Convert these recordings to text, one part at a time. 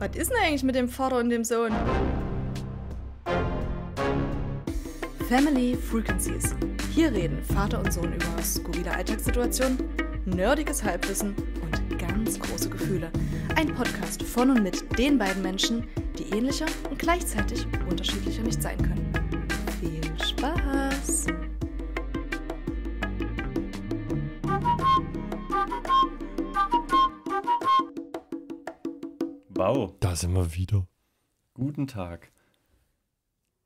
Was ist denn eigentlich mit dem Vater und dem Sohn? Family Frequencies. Hier reden Vater und Sohn über skurrile Alltagssituationen, nerdiges Halbwissen und ganz große Gefühle. Ein Podcast von und mit den beiden Menschen, die ähnlicher und gleichzeitig unterschiedlicher nicht sein können. Wow. Da sind wir wieder. Guten Tag.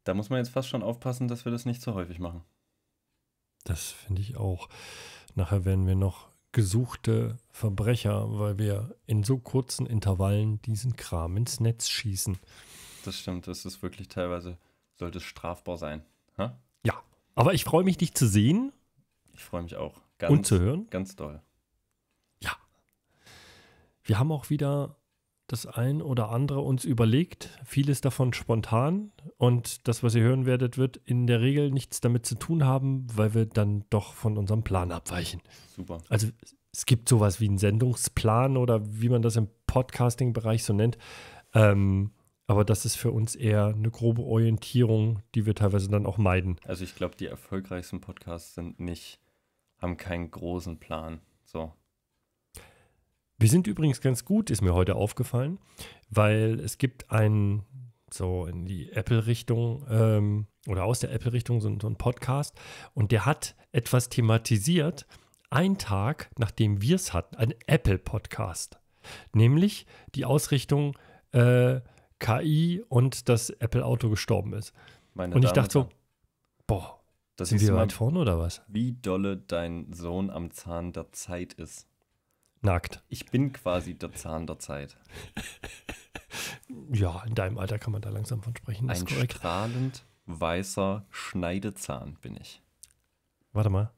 Da muss man jetzt fast schon aufpassen, dass wir das nicht zu häufig machen. Das finde ich auch. Nachher werden wir noch gesuchte Verbrecher, weil wir in so kurzen Intervallen diesen Kram ins Netz schießen. Das stimmt, das ist wirklich teilweise, sollte es strafbar sein. Ha? Ja, aber ich freue mich, dich zu sehen. Ich freue mich auch. Ganz, und zu hören. Ganz doll. Ja. Wir haben auch wieder das ein oder andere uns überlegt, vieles davon spontan und das, was ihr hören werdet, wird in der Regel nichts damit zu tun haben, weil wir dann doch von unserem Plan abweichen. Super. Also es gibt sowas wie einen Sendungsplan oder wie man das im Podcasting-Bereich so nennt. Ähm, aber das ist für uns eher eine grobe Orientierung, die wir teilweise dann auch meiden. Also ich glaube, die erfolgreichsten Podcasts sind nicht, haben keinen großen Plan. So. Wir sind übrigens ganz gut, ist mir heute aufgefallen, weil es gibt einen, so in die Apple-Richtung ähm, oder aus der Apple-Richtung so, so einen Podcast und der hat etwas thematisiert, einen Tag nachdem wir es hatten, ein Apple-Podcast, nämlich die Ausrichtung äh, KI und das Apple-Auto gestorben ist. Meine und ich dachte so, boah, das sind wir weit vorne oder was? Wie dolle dein Sohn am Zahn der Zeit ist. Nackt. Ich bin quasi der Zahn der Zeit. ja, in deinem Alter kann man da langsam von sprechen. Ein strahlend weißer Schneidezahn bin ich. Warte mal.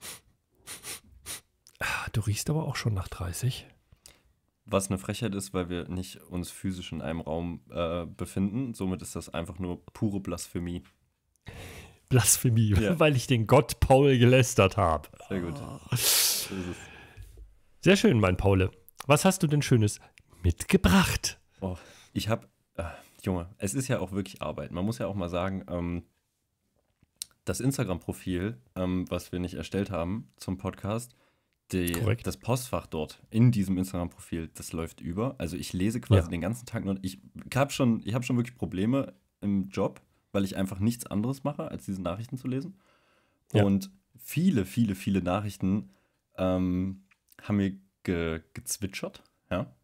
Ah, du riechst aber auch schon nach 30. Was eine Frechheit ist, weil wir nicht uns physisch in einem Raum äh, befinden. Somit ist das einfach nur pure Blasphemie. Blasphemie, ja. weil ich den Gott Paul gelästert habe. Sehr gut. Oh. Das ist es. Sehr schön, mein Paule. Was hast du denn Schönes mitgebracht? Oh, ich habe, äh, Junge, es ist ja auch wirklich Arbeit. Man muss ja auch mal sagen, ähm, das Instagram-Profil, ähm, was wir nicht erstellt haben zum Podcast, die, das Postfach dort in diesem Instagram-Profil, das läuft über. Also ich lese quasi ja. den ganzen Tag nur. Ich habe schon, ich hab schon wirklich Probleme im Job, weil ich einfach nichts anderes mache, als diese Nachrichten zu lesen. Ja. Und viele, viele, viele Nachrichten ähm, haben wir ge gezwitschert, ja,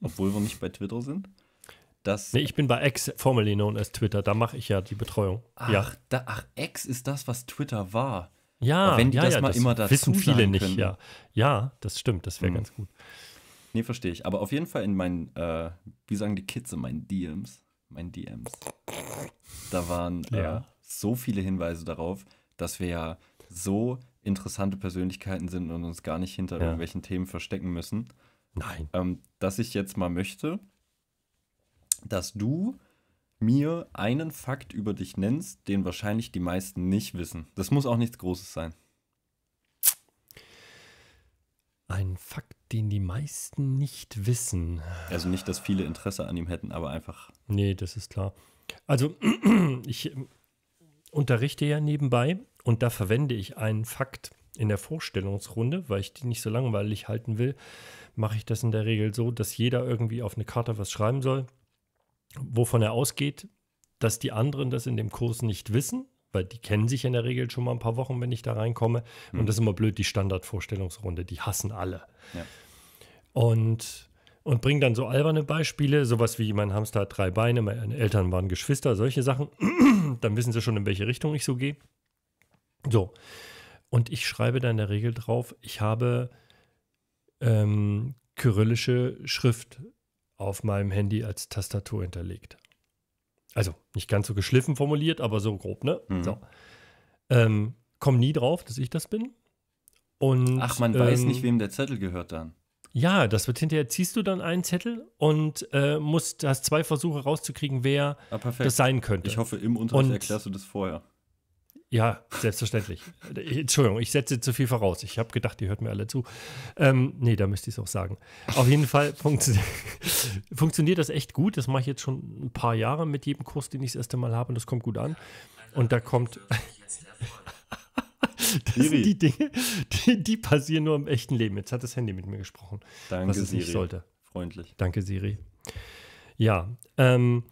obwohl wir nicht bei Twitter sind. Dass nee, ich bin bei X, formerly known as Twitter, da mache ich ja die Betreuung. Ach, ja. Da, ach, X ist das, was Twitter war. Ja, Aber wenn die ja, das ja, mal das immer dazu wissen viele nicht, ja. Ja, das stimmt, das wäre mhm. ganz gut. Nee, verstehe ich. Aber auf jeden Fall in meinen, äh, wie sagen die Kids in meinen DMs, meinen DMs, da waren ja. äh, so viele Hinweise darauf, dass wir ja so interessante Persönlichkeiten sind und uns gar nicht hinter ja. irgendwelchen Themen verstecken müssen. Nein. Ähm, dass ich jetzt mal möchte, dass du mir einen Fakt über dich nennst, den wahrscheinlich die meisten nicht wissen. Das muss auch nichts Großes sein. Ein Fakt, den die meisten nicht wissen. Also nicht, dass viele Interesse an ihm hätten, aber einfach. Nee, das ist klar. Also ich äh, unterrichte ja nebenbei und da verwende ich einen Fakt in der Vorstellungsrunde, weil ich die nicht so langweilig halten will, mache ich das in der Regel so, dass jeder irgendwie auf eine Karte was schreiben soll, wovon er ausgeht, dass die anderen das in dem Kurs nicht wissen, weil die kennen sich in der Regel schon mal ein paar Wochen, wenn ich da reinkomme. Mhm. Und das ist immer blöd, die Standardvorstellungsrunde, die hassen alle. Ja. Und und bringe dann so alberne Beispiele, sowas wie mein Hamster hat drei Beine, meine Eltern waren Geschwister, solche Sachen. dann wissen sie schon, in welche Richtung ich so gehe. So. Und ich schreibe da in der Regel drauf, ich habe ähm, kyrillische Schrift auf meinem Handy als Tastatur hinterlegt. Also nicht ganz so geschliffen formuliert, aber so grob, ne? Mhm. So. Ähm, komm nie drauf, dass ich das bin. Und, Ach, man ähm, weiß nicht, ähm, wem der Zettel gehört dann. Ja, das wird hinterher, ziehst du dann einen Zettel und äh, musst, hast zwei Versuche rauszukriegen, wer ah, das sein könnte. Ich hoffe, im Unterricht und, erklärst du das vorher. Ja, selbstverständlich. Äh, Entschuldigung, ich setze zu viel voraus. Ich habe gedacht, ihr hört mir alle zu. Ähm, nee, da müsste ich es auch sagen. Auf jeden Fall funktio funktioniert das echt gut. Das mache ich jetzt schon ein paar Jahre mit jedem Kurs, den ich das erste Mal habe und das kommt gut an. Und da kommt. das Siri. sind die Dinge, die, die, passieren nur im echten Leben. Jetzt hat das Handy mit mir gesprochen. Danke, was es Siri. nicht sollte. Freundlich. Danke, Siri. Ja, ähm,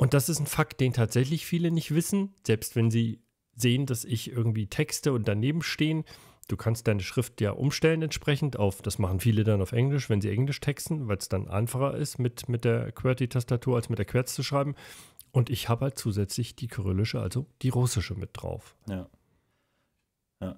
und das ist ein Fakt, den tatsächlich viele nicht wissen, selbst wenn sie sehen, dass ich irgendwie Texte und daneben stehen. Du kannst deine Schrift ja umstellen entsprechend auf, das machen viele dann auf Englisch, wenn sie Englisch texten, weil es dann einfacher ist mit, mit der QWERTY-Tastatur als mit der Querz zu schreiben. Und ich habe halt zusätzlich die kyrillische, also die russische mit drauf. Ja. ja.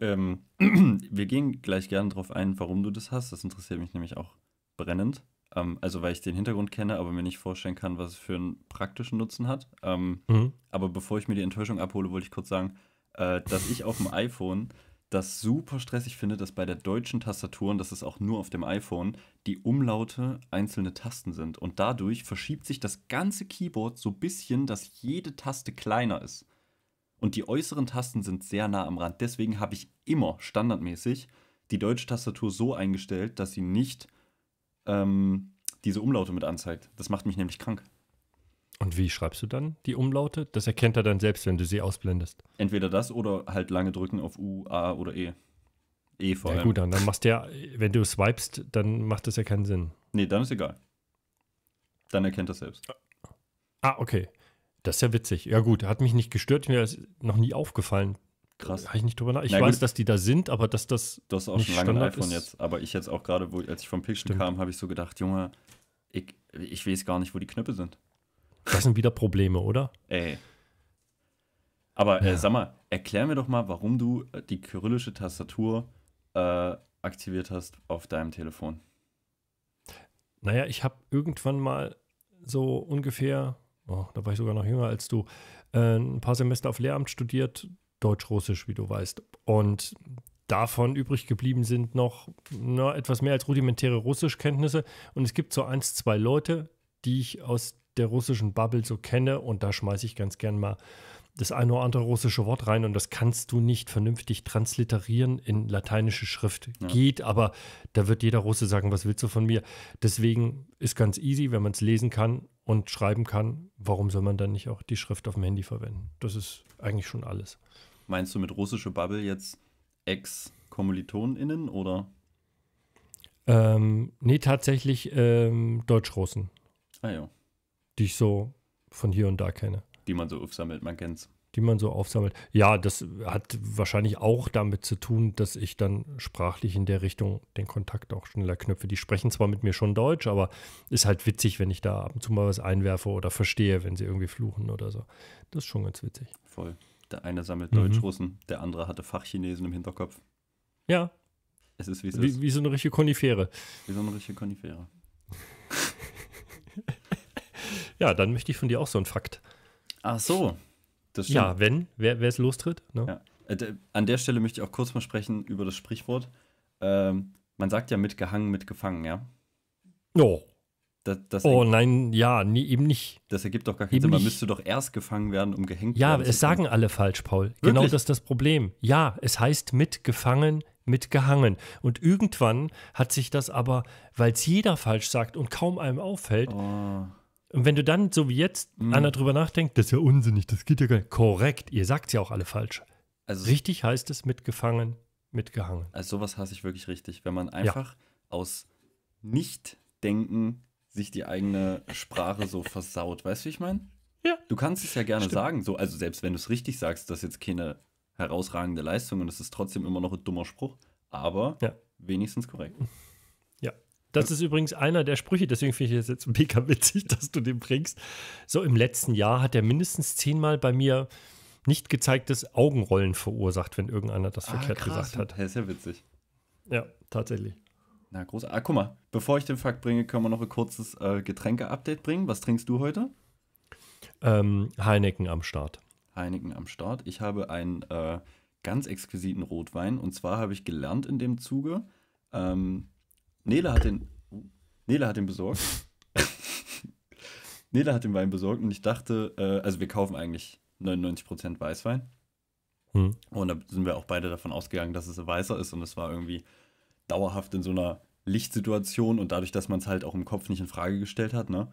Ähm, wir gehen gleich gerne darauf ein, warum du das hast. Das interessiert mich nämlich auch brennend. Ähm, also weil ich den Hintergrund kenne, aber mir nicht vorstellen kann, was es für einen praktischen Nutzen hat. Ähm, mhm. Aber bevor ich mir die Enttäuschung abhole, wollte ich kurz sagen, äh, dass ich auf dem iPhone das super stressig finde, dass bei der deutschen Tastatur, und das ist auch nur auf dem iPhone, die Umlaute einzelne Tasten sind. Und dadurch verschiebt sich das ganze Keyboard so ein bisschen, dass jede Taste kleiner ist. Und die äußeren Tasten sind sehr nah am Rand. Deswegen habe ich immer standardmäßig die deutsche Tastatur so eingestellt, dass sie nicht ähm, diese Umlaute mit anzeigt. Das macht mich nämlich krank. Und wie schreibst du dann die Umlaute? Das erkennt er dann selbst, wenn du sie ausblendest. Entweder das oder halt lange drücken auf U, A oder E. E vor allem. Ja, gut, dann, dann machst du ja, wenn du swipest, dann macht das ja keinen Sinn. Nee, dann ist egal. Dann erkennt er selbst. Ah, okay. Das ist ja witzig. Ja, gut, hat mich nicht gestört, mir ist noch nie aufgefallen, Krass. Habe ich nicht drüber nach. Ich Na, weiß, gut. dass die da sind, aber dass das. Du hast auch schon lange ein iPhone ist. jetzt. Aber ich jetzt auch gerade, als ich vom Pixel Stimmt. kam, habe ich so gedacht, Junge, ich, ich weiß gar nicht, wo die Knöpfe sind. Das sind wieder Probleme, oder? Ey. Aber äh, ja. äh, sag mal, erklär mir doch mal, warum du äh, die kyrillische Tastatur äh, aktiviert hast auf deinem Telefon. Naja, ich habe irgendwann mal so ungefähr, oh, da war ich sogar noch jünger als du, äh, ein paar Semester auf Lehramt studiert, Deutsch-Russisch, wie du weißt. Und davon übrig geblieben sind noch na, etwas mehr als rudimentäre Russischkenntnisse. Und es gibt so eins, zwei Leute, die ich aus der russischen Bubble so kenne. Und da schmeiße ich ganz gern mal das eine oder andere russische Wort rein. Und das kannst du nicht vernünftig transliterieren in lateinische Schrift. Ja. Geht, aber da wird jeder Russe sagen, was willst du von mir? Deswegen ist ganz easy, wenn man es lesen kann und schreiben kann. Warum soll man dann nicht auch die Schrift auf dem Handy verwenden? Das ist eigentlich schon alles. Meinst du mit russische Bubble jetzt Ex-KommilitonInnen oder? Ähm, nee, tatsächlich ähm, Deutsch-Russen. Ah ja. Die ich so von hier und da kenne. Die man so aufsammelt, man kennt's. Die man so aufsammelt. Ja, das hat wahrscheinlich auch damit zu tun, dass ich dann sprachlich in der Richtung den Kontakt auch schneller knüpfe. Die sprechen zwar mit mir schon Deutsch, aber ist halt witzig, wenn ich da ab und zu mal was einwerfe oder verstehe, wenn sie irgendwie fluchen oder so. Das ist schon ganz witzig. Voll. Der eine sammelt mhm. Deutschrussen, der andere hatte Fachchinesen im Hinterkopf. Ja. Es ist wie wie, so eine richtige Konifere. Wie so eine richtige Konifere. ja, dann möchte ich von dir auch so einen Fakt. Ach so. Das Ja, wenn, wer, es lostritt. No? Ne? Ja. Äh, an der Stelle möchte ich auch kurz mal sprechen über das Sprichwort. Ähm, man sagt ja mitgehangen, mitgefangen, ja? No. Das, das oh nein, ja, nie, eben nicht. Das ergibt doch gar keinen eben Sinn. Man nicht. müsste doch erst gefangen werden, um gehängt ja, werden Ja, es sagen alle falsch, Paul. Genau wirklich? Genau das ist das Problem. Ja, es heißt mitgefangen, mitgehangen. Und irgendwann hat sich das aber, weil es jeder falsch sagt und kaum einem auffällt, oh. Und wenn du dann, so wie jetzt, mhm. einer drüber nachdenkt, das ist ja unsinnig, das geht ja gar nicht. Korrekt, ihr sagt ja auch alle falsch. Also richtig heißt es mitgefangen, mitgehangen. Also sowas hasse ich wirklich richtig, wenn man einfach ja. aus Nichtdenken sich die eigene Sprache so versaut. Weißt du, wie ich meine? Ja. Du kannst es ja gerne Stimmt. sagen, so, also selbst wenn du es richtig sagst, das ist jetzt keine herausragende Leistung und es ist trotzdem immer noch ein dummer Spruch, aber ja. wenigstens korrekt. Ja. Das ist übrigens einer der Sprüche, deswegen finde ich es jetzt mega witzig, dass du den bringst. So im letzten Jahr hat er mindestens zehnmal bei mir nicht gezeigtes Augenrollen verursacht, wenn irgendeiner das ah, verkehrt krass. gesagt hat. Das ist ja witzig. Ja, tatsächlich. Na, groß. Ah, guck mal, bevor ich den Fakt bringe, können wir noch ein kurzes äh, Getränke-Update bringen. Was trinkst du heute? Ähm, Heineken am Start. Heineken am Start. Ich habe einen äh, ganz exquisiten Rotwein. Und zwar habe ich gelernt in dem Zuge, ähm, Nele hat den, Nele hat den besorgt. Nele hat den Wein besorgt und ich dachte, äh, also wir kaufen eigentlich 99% Weißwein. Hm. Und da sind wir auch beide davon ausgegangen, dass es ein weißer ist und es war irgendwie dauerhaft in so einer Lichtsituation und dadurch, dass man es halt auch im Kopf nicht in Frage gestellt hat, ne?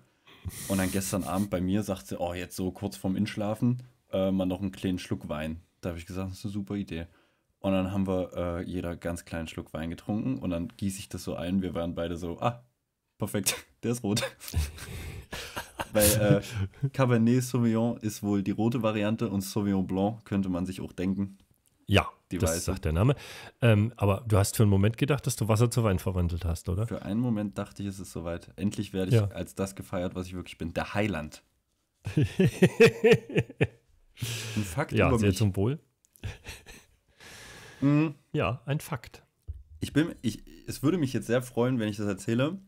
Und dann gestern Abend bei mir sagt sie, oh, jetzt so kurz vorm Inschlafen, äh, mal noch einen kleinen Schluck Wein. Da habe ich gesagt, das ist eine super Idee. Und dann haben wir äh, jeder ganz kleinen Schluck Wein getrunken und dann gieße ich das so ein. Wir waren beide so, ah, perfekt, der ist rot. Weil äh, Cabernet Sauvignon ist wohl die rote Variante und Sauvignon Blanc könnte man sich auch denken. Ja, die das Weiße. sagt der Name. Ähm, aber du hast für einen Moment gedacht, dass du Wasser zu Wein verwandelt hast, oder? Für einen Moment dachte ich, es ist soweit. Endlich werde ich ja. als das gefeiert, was ich wirklich bin. Der Heiland. ein Fakt ja, über sehr zum Wohl. mhm. Ja, ein Fakt. Ich bin, ich, es würde mich jetzt sehr freuen, wenn ich das erzähle,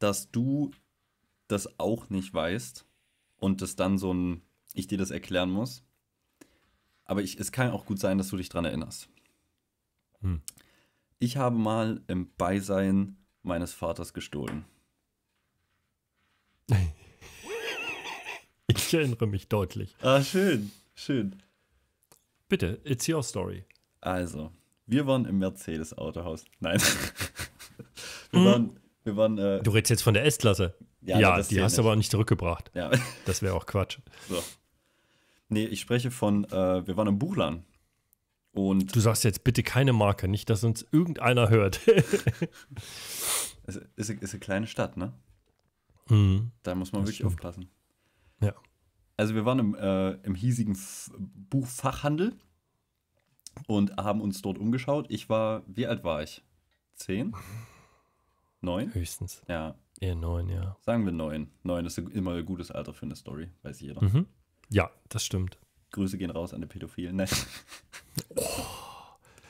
dass du das auch nicht weißt und das dann so ein, ich dir das erklären muss. Aber ich, es kann auch gut sein, dass du dich dran erinnerst. Hm. Ich habe mal im Beisein meines Vaters gestohlen. Ich erinnere mich deutlich. Ah, schön, schön. Bitte, it's your story. Also, wir waren im Mercedes-Autohaus. Nein. wir, hm. waren, wir waren. Äh, du redest jetzt von der S-Klasse. Ja, ja die hast du aber nicht zurückgebracht. Ja. Das wäre auch Quatsch. So. Nee, ich spreche von, äh, wir waren im Buchladen. Und du sagst jetzt bitte keine Marke, nicht, dass uns irgendeiner hört. es ist, ist, eine kleine Stadt, ne? Mhm. Da muss man das wirklich stimmt. aufpassen. Ja. Also wir waren im, äh, im hiesigen F Buchfachhandel und haben uns dort umgeschaut. Ich war, wie alt war ich? Zehn? Neun? Höchstens. Ja. Eher neun, ja. Sagen wir neun. Neun ist immer ein gutes Alter für eine Story, weiß jeder. Mhm. Ja, das stimmt. Grüße gehen raus an die Pädophilen. Nein. Oh.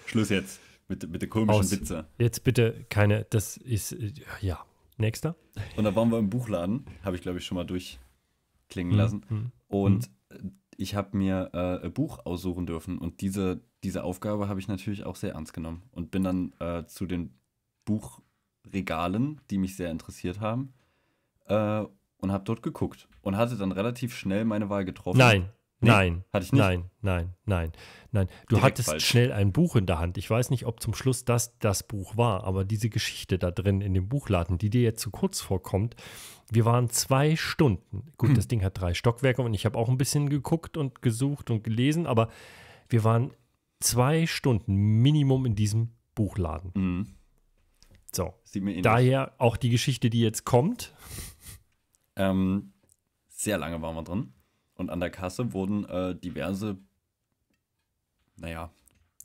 Schluss jetzt mit, mit der komischen Aus. Witze. Jetzt bitte keine, das ist, äh, ja. Nächster. Und da waren wir im Buchladen, habe ich glaube ich schon mal durchklingen mhm, lassen. Mhm, und mhm. ich habe mir äh, ein Buch aussuchen dürfen und diese, diese Aufgabe habe ich natürlich auch sehr ernst genommen und bin dann äh, zu den Buchregalen, die mich sehr interessiert haben, äh, und habe dort geguckt und hatte dann relativ schnell meine Wahl getroffen. Nein, nee, nein, hatte ich nicht. Nein, nein, nein, nein. Du Direkt hattest falsch. schnell ein Buch in der Hand. Ich weiß nicht, ob zum Schluss das das Buch war, aber diese Geschichte da drin in dem Buchladen, die dir jetzt zu so kurz vorkommt. Wir waren zwei Stunden. Gut, hm. das Ding hat drei Stockwerke und ich habe auch ein bisschen geguckt und gesucht und gelesen, aber wir waren zwei Stunden Minimum in diesem Buchladen. Mhm. So. Daher auch die Geschichte, die jetzt kommt. Ähm, sehr lange waren wir drin. Und an der Kasse wurden äh, diverse, naja,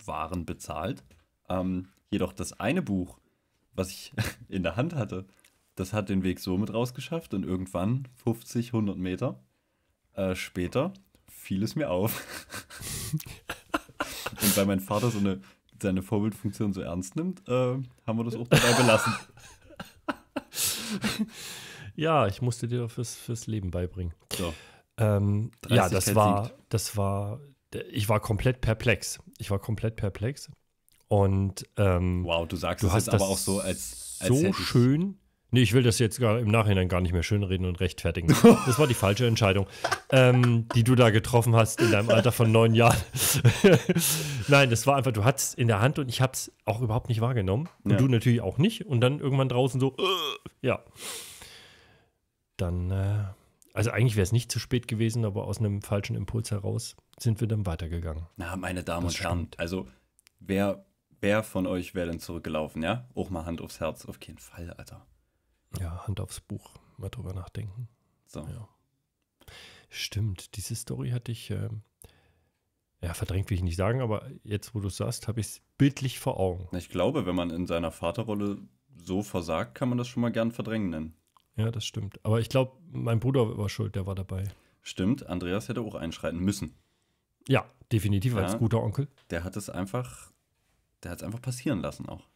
Waren bezahlt. Ähm, jedoch das eine Buch, was ich in der Hand hatte, das hat den Weg so mit rausgeschafft und irgendwann 50, 100 Meter äh, später fiel es mir auf. und weil mein Vater so eine, seine Vorbildfunktion so ernst nimmt, äh, haben wir das auch dabei belassen. Ja, ich musste dir fürs, fürs Leben beibringen. So. Ähm, ja, das war, das war, ich war komplett perplex. Ich war komplett perplex. Und ähm, wow, du sagst du hast das aber auch so als, als so schön. Nee, ich will das jetzt gar, im Nachhinein gar nicht mehr schönreden und rechtfertigen. Das war die falsche Entscheidung, ähm, die du da getroffen hast in deinem Alter von neun Jahren. Nein, das war einfach, du hattest es in der Hand und ich habe es auch überhaupt nicht wahrgenommen. Und ja. du natürlich auch nicht. Und dann irgendwann draußen so, äh, ja dann, äh, also eigentlich wäre es nicht zu spät gewesen, aber aus einem falschen Impuls heraus sind wir dann weitergegangen. Na, meine Damen das und Herren, stimmt. also wer, wer von euch wäre denn zurückgelaufen, ja? Auch mal Hand aufs Herz, auf keinen Fall, Alter. Ja, Hand aufs Buch, mal drüber nachdenken. So. Ja. Stimmt, diese Story hatte ich, äh, ja, verdrängt will ich nicht sagen, aber jetzt, wo du es sagst, habe ich es bildlich vor Augen. Ich glaube, wenn man in seiner Vaterrolle so versagt, kann man das schon mal gern verdrängen nennen. Ja, das stimmt. Aber ich glaube, mein Bruder war schuld, der war dabei. Stimmt, Andreas hätte auch einschreiten müssen. Ja, definitiv ja, als guter Onkel. Der hat es einfach, der hat es einfach passieren lassen auch.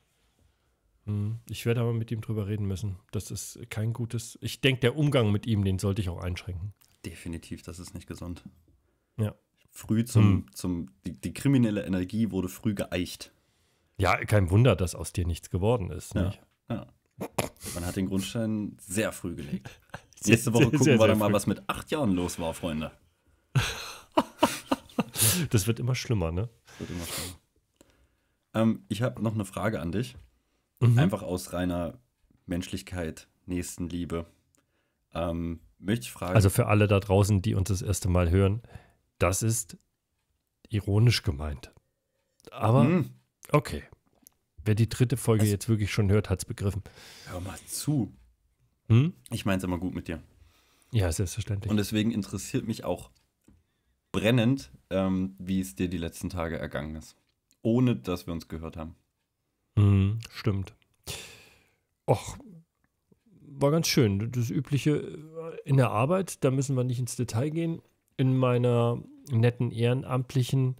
Hm, ich werde aber mit ihm drüber reden müssen. Das ist kein gutes. Ich denke, der Umgang mit ihm, den sollte ich auch einschränken. Definitiv, das ist nicht gesund. Ja. Früh zum, hm. zum die, die, kriminelle Energie wurde früh geeicht. Ja, kein Wunder, dass aus dir nichts geworden ist. Ja. Nicht? ja. Man hat den Grundstein sehr früh gelegt. Sehr, Nächste Woche sehr, gucken sehr, wir dann mal, was mit acht Jahren los war, Freunde. das wird immer schlimmer, ne? Das wird immer schlimmer. Ähm, ich habe noch eine Frage an dich. Mhm. Einfach aus reiner Menschlichkeit, Nächstenliebe. Ähm, möchte ich fragen. Also für alle da draußen, die uns das erste Mal hören, das ist ironisch gemeint. Aber mhm. okay. Wer die dritte Folge es also jetzt wirklich schon hört, hat es begriffen. Hör mal zu. Hm? Ich meine es immer gut mit dir. Ja, selbstverständlich. Und deswegen interessiert mich auch brennend, ähm, wie es dir die letzten Tage ergangen ist. Ohne dass wir uns gehört haben. Mhm, stimmt. Och, war ganz schön. Das Übliche äh, in der Arbeit, da müssen wir nicht ins Detail gehen. In meiner netten ehrenamtlichen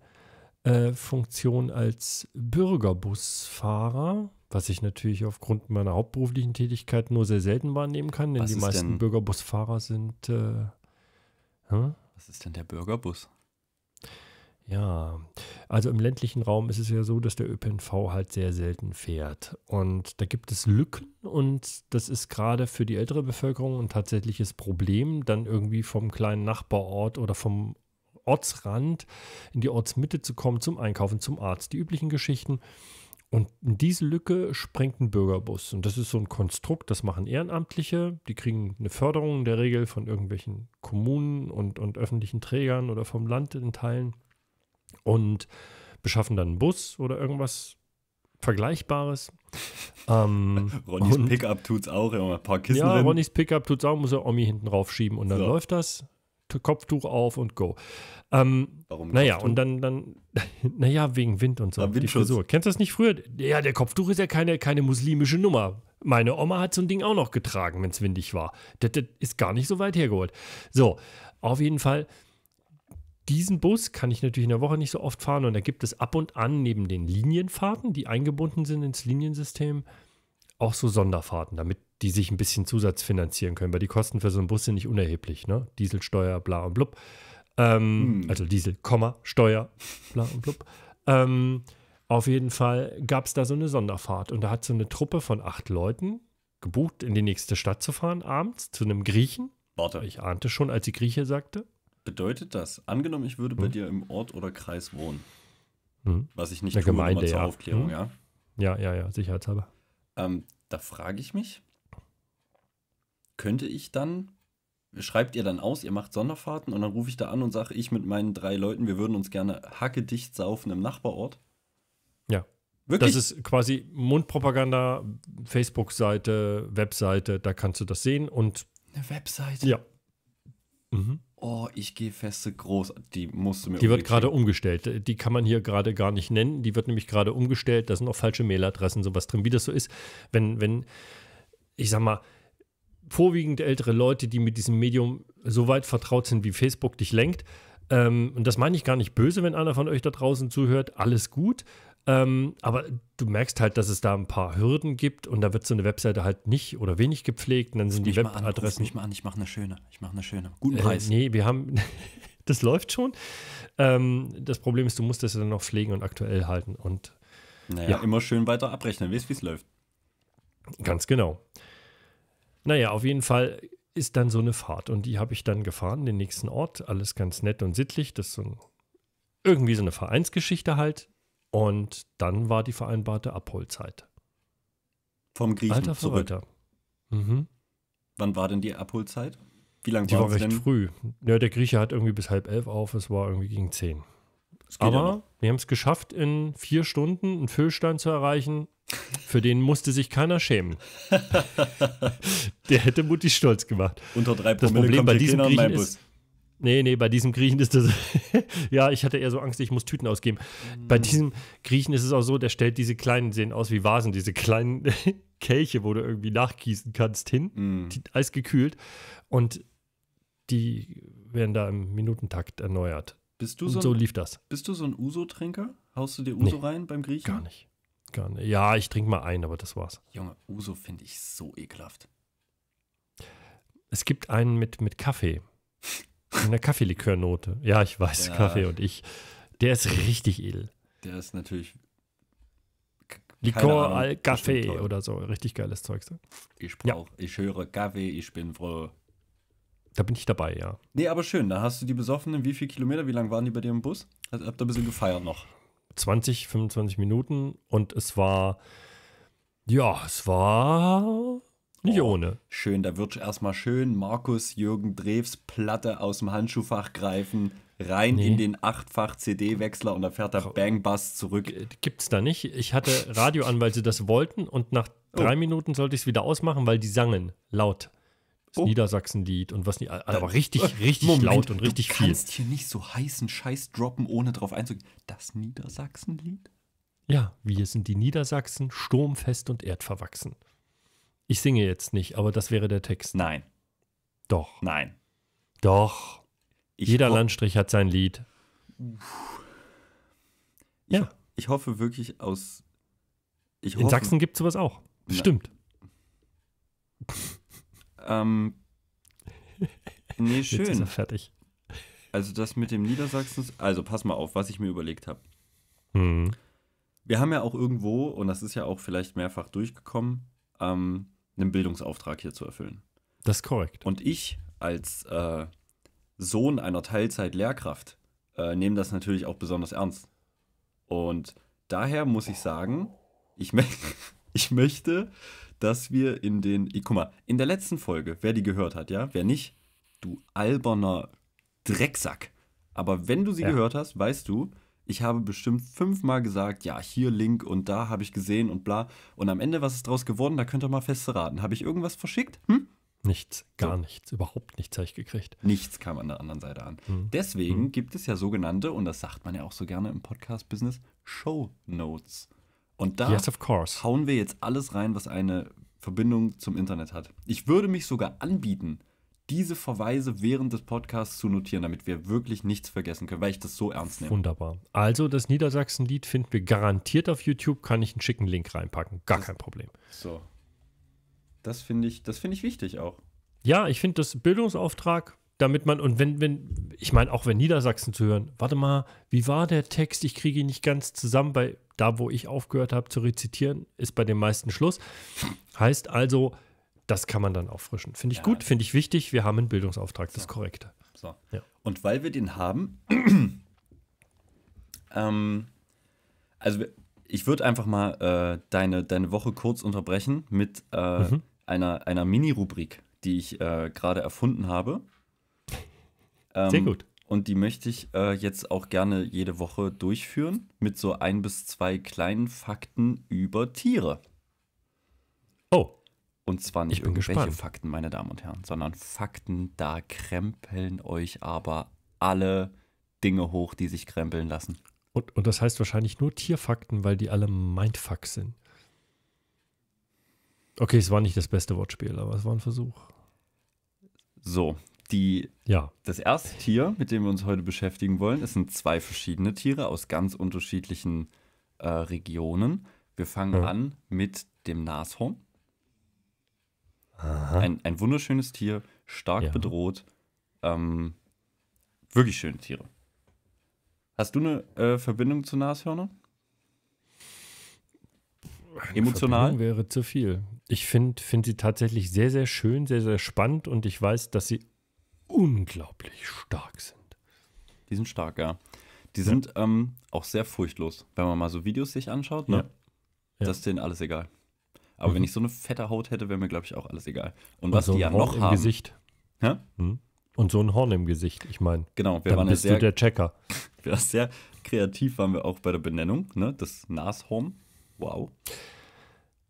äh, Funktion als Bürgerbusfahrer, was ich natürlich aufgrund meiner hauptberuflichen Tätigkeit nur sehr selten wahrnehmen kann, denn was die meisten denn? Bürgerbusfahrer sind. Äh, hm? Was ist denn der Bürgerbus? Ja, also im ländlichen Raum ist es ja so, dass der ÖPNV halt sehr selten fährt. Und da gibt es Lücken und das ist gerade für die ältere Bevölkerung ein tatsächliches Problem, dann irgendwie vom kleinen Nachbarort oder vom Ortsrand, in die Ortsmitte zu kommen, zum Einkaufen, zum Arzt, die üblichen Geschichten. Und diese Lücke sprengt ein Bürgerbus. Und das ist so ein Konstrukt, das machen Ehrenamtliche. Die kriegen eine Förderung in der Regel von irgendwelchen Kommunen und, und öffentlichen Trägern oder vom Land in Teilen und beschaffen dann einen Bus oder irgendwas Vergleichbares. ähm, Ronnys Pickup tut es auch, immer ein paar Kissen. Ja, drin. Ronnys Pickup tut es auch, muss er Omi hinten raufschieben und dann so. läuft das. Kopftuch auf und go. Ähm, Warum? Naja, Kopftuch? und dann, dann, naja, wegen Wind und so. Ja, Windschutz. Die Frisur. Kennst du das nicht früher? Ja, der Kopftuch ist ja keine, keine muslimische Nummer. Meine Oma hat so ein Ding auch noch getragen, wenn es windig war. Das, das ist gar nicht so weit hergeholt. So, auf jeden Fall diesen Bus kann ich natürlich in der Woche nicht so oft fahren und da gibt es ab und an neben den Linienfahrten, die eingebunden sind ins Liniensystem, auch so Sonderfahrten, damit die sich ein bisschen zusatzfinanzieren können, weil die Kosten für so einen Bus sind nicht unerheblich, ne? Dieselsteuer, bla und blub. Ähm, hm. Also Diesel, Komma, Steuer, bla und blub. ähm, auf jeden Fall gab es da so eine Sonderfahrt und da hat so eine Truppe von acht Leuten gebucht, in die nächste Stadt zu fahren, abends zu einem Griechen. Warte. Ich ahnte schon, als die Grieche sagte. Bedeutet das, angenommen, ich würde bei hm? dir im Ort oder Kreis wohnen, hm. was ich nicht Eine tue, Gemeinde, zur ja. Aufklärung, hm. ja? Ja, ja, ja, sicherheitshalber. Ähm, da frage ich mich, könnte ich dann, schreibt ihr dann aus, ihr macht Sonderfahrten und dann rufe ich da an und sage, ich mit meinen drei Leuten, wir würden uns gerne hackedicht saufen im Nachbarort. Ja. Wirklich? Das ist quasi Mundpropaganda, Facebook-Seite, Webseite, da kannst du das sehen und. Eine Webseite? Ja. Mhm. mhm. Oh, ich gehe feste groß. Die musst du mir. Die wird gerade umgestellt. Die kann man hier gerade gar nicht nennen. Die wird nämlich gerade umgestellt. Da sind auch falsche Mailadressen, sowas drin, wie das so ist. Wenn, wenn, ich sag mal, vorwiegend ältere Leute, die mit diesem Medium so weit vertraut sind, wie Facebook dich lenkt. Ähm, und das meine ich gar nicht böse, wenn einer von euch da draußen zuhört. Alles gut. Ähm, aber du merkst halt, dass es da ein paar Hürden gibt und da wird so eine Webseite halt nicht oder wenig gepflegt und dann sind die Webadressen. Mich mal an, ich mache eine schöne. Ich mache eine schöne. Guten äh, Preis. Nee, wir haben. das läuft schon. Ähm, das Problem ist, du musst das dann noch pflegen und aktuell halten. Und naja, ja. immer schön weiter abrechnen, weißt wie es läuft. Ganz genau. Naja, auf jeden Fall ist dann so eine Fahrt und die habe ich dann gefahren, den nächsten Ort. Alles ganz nett und sittlich. Das ist so ein, irgendwie so eine Vereinsgeschichte halt. Und dann war die vereinbarte Abholzeit. Vom Griechen Alter zurück. Mhm. Wann war denn die Abholzeit? Wie lange war denn? Die war recht früh. Ja, der Grieche hat irgendwie bis halb elf auf, es war irgendwie gegen zehn. Aber wir haben es geschafft, in vier Stunden einen Füllstand zu erreichen, für den musste sich keiner schämen. Der hätte Mutti stolz gemacht. Unter drei Promille das Problem bei diesem Griechen ist, Nee, nee, bei diesem Griechen ist das. ja, ich hatte eher so Angst, ich muss Tüten ausgeben. Mm. Bei diesem Griechen ist es auch so, der stellt diese kleinen, sehen aus wie Vasen, diese kleinen Kelche, wo du irgendwie nachgießen kannst, hin, mm. eisgekühlt. Und die werden da im Minutentakt erneuert. Bist du und so, ein, lief das. Bist du so ein Uso-Trinker? Haust du dir Uso nee, rein beim Griechen? Gar nicht. Gar nicht. Ja, ich trinke mal ein, aber das war's. Junge, Uso finde ich so ekelhaft. Es gibt einen mit, mit Kaffee. In der Kaffeelikörnote. Ja, ich weiß, ja. Kaffee und ich. Der ist richtig edel. Der ist natürlich. Likor, Ahnung, Kaffee oder so. Richtig geiles Zeug. So. Ich brauche, ja. ich höre Kaffee, ich bin froh. Da bin ich dabei, ja. Nee, aber schön. Da hast du die Besoffenen. Wie viele Kilometer, wie lange waren die bei dir im Bus? Habt ihr ein bisschen gefeiert noch? 20, 25 Minuten und es war, ja, es war nicht oh, ohne. Schön, da wird erstmal schön Markus Jürgen Drews Platte aus dem Handschuhfach greifen, rein nee. in den achtfach CD-Wechsler und da fährt der Bang Bass zurück. Äh, gibt's da nicht. Ich hatte Radio an, weil sie das wollten und nach oh. drei oh. Minuten sollte ich es wieder ausmachen, weil die sangen laut. Das oh. Niedersachsenlied und was nicht. Aber richtig, richtig Moment, laut und richtig viel. Du kannst viel. hier nicht so heißen Scheiß droppen, ohne drauf einzugehen. Das Niedersachsenlied? Ja, wir sind die Niedersachsen, sturmfest und erdverwachsen. Ich singe jetzt nicht, aber das wäre der Text. Nein. Doch. Nein. Doch. Ich Jeder Landstrich hat sein Lied. Ich, ja. Ich hoffe wirklich aus. Hoffe In Sachsen gibt es sowas auch. Stimmt. Ähm, nee, schön. Jetzt ist er fertig. Also das mit dem Niedersachsen, also pass mal auf, was ich mir überlegt habe. Mhm. Wir haben ja auch irgendwo, und das ist ja auch vielleicht mehrfach durchgekommen, ähm, einen Bildungsauftrag hier zu erfüllen. Das ist korrekt. Und ich als äh, Sohn einer Teilzeit-Lehrkraft äh, nehme das natürlich auch besonders ernst. Und daher muss ich sagen, ich, mö ich möchte dass wir in den. Guck mal, in der letzten Folge, wer die gehört hat, ja, wer nicht, du alberner Drecksack. Aber wenn du sie ja. gehört hast, weißt du, ich habe bestimmt fünfmal gesagt, ja, hier Link und da habe ich gesehen und bla. Und am Ende, was ist draus geworden? Da könnt ihr mal feste raten. Habe ich irgendwas verschickt? Hm? Nichts, gar so. nichts, überhaupt nichts habe ich gekriegt. Nichts kam an der anderen Seite an. Hm. Deswegen hm. gibt es ja sogenannte, und das sagt man ja auch so gerne im Podcast-Business, Show Notes. Und da yes, hauen wir jetzt alles rein, was eine Verbindung zum Internet hat. Ich würde mich sogar anbieten, diese Verweise während des Podcasts zu notieren, damit wir wirklich nichts vergessen können, weil ich das so ernst nehme. Wunderbar. Also das Niedersachsen-Lied finden wir garantiert auf YouTube, kann ich einen schicken Link reinpacken. Gar das, kein Problem. So. Das finde ich, das ich wichtig auch. Ja, ich finde das Bildungsauftrag damit man, und wenn, wenn, ich meine, auch wenn Niedersachsen zu hören, warte mal, wie war der Text? Ich kriege ihn nicht ganz zusammen, weil da, wo ich aufgehört habe zu rezitieren, ist bei den meisten Schluss. Heißt also, das kann man dann auffrischen. Finde ich ja. gut, finde ich wichtig. Wir haben einen Bildungsauftrag, das ist korrekt. So. Ja. Und weil wir den haben, ähm, also ich würde einfach mal äh, deine, deine Woche kurz unterbrechen mit äh, mhm. einer, einer Mini-Rubrik, die ich äh, gerade erfunden habe. Ähm, Sehr gut. Und die möchte ich äh, jetzt auch gerne jede Woche durchführen mit so ein bis zwei kleinen Fakten über Tiere. Oh. Und zwar nicht irgendwelche gespannt. Fakten, meine Damen und Herren, sondern Fakten, da krempeln euch aber alle Dinge hoch, die sich krempeln lassen. Und, und das heißt wahrscheinlich nur Tierfakten, weil die alle Mindfuck sind. Okay, es war nicht das beste Wortspiel, aber es war ein Versuch. So, die, ja. Das erste Tier, mit dem wir uns heute beschäftigen wollen, es sind zwei verschiedene Tiere aus ganz unterschiedlichen äh, Regionen. Wir fangen ja. an mit dem Nashorn. Aha. Ein, ein wunderschönes Tier, stark ja. bedroht. Ähm, wirklich schöne Tiere. Hast du eine äh, Verbindung zu Nashörnern? Eine Emotional? Verbindung wäre zu viel. Ich finde find sie tatsächlich sehr, sehr schön, sehr, sehr spannend und ich weiß, dass sie unglaublich stark sind. Die sind stark, ja. Die sind ja. Ähm, auch sehr furchtlos, wenn man mal so Videos sich anschaut, ne? Ja. Ja. Das ist denen alles egal. Aber mhm. wenn ich so eine fette Haut hätte, wäre mir, glaube ich, auch alles egal. Und, Und was so die ja Horn noch im haben. Gesicht. Ja? Mhm. Und so ein Horn im Gesicht, ich meine. Genau, wir waren bist sehr, du der Checker. sehr kreativ waren wir auch bei der Benennung, ne? Das Nashorn. Wow.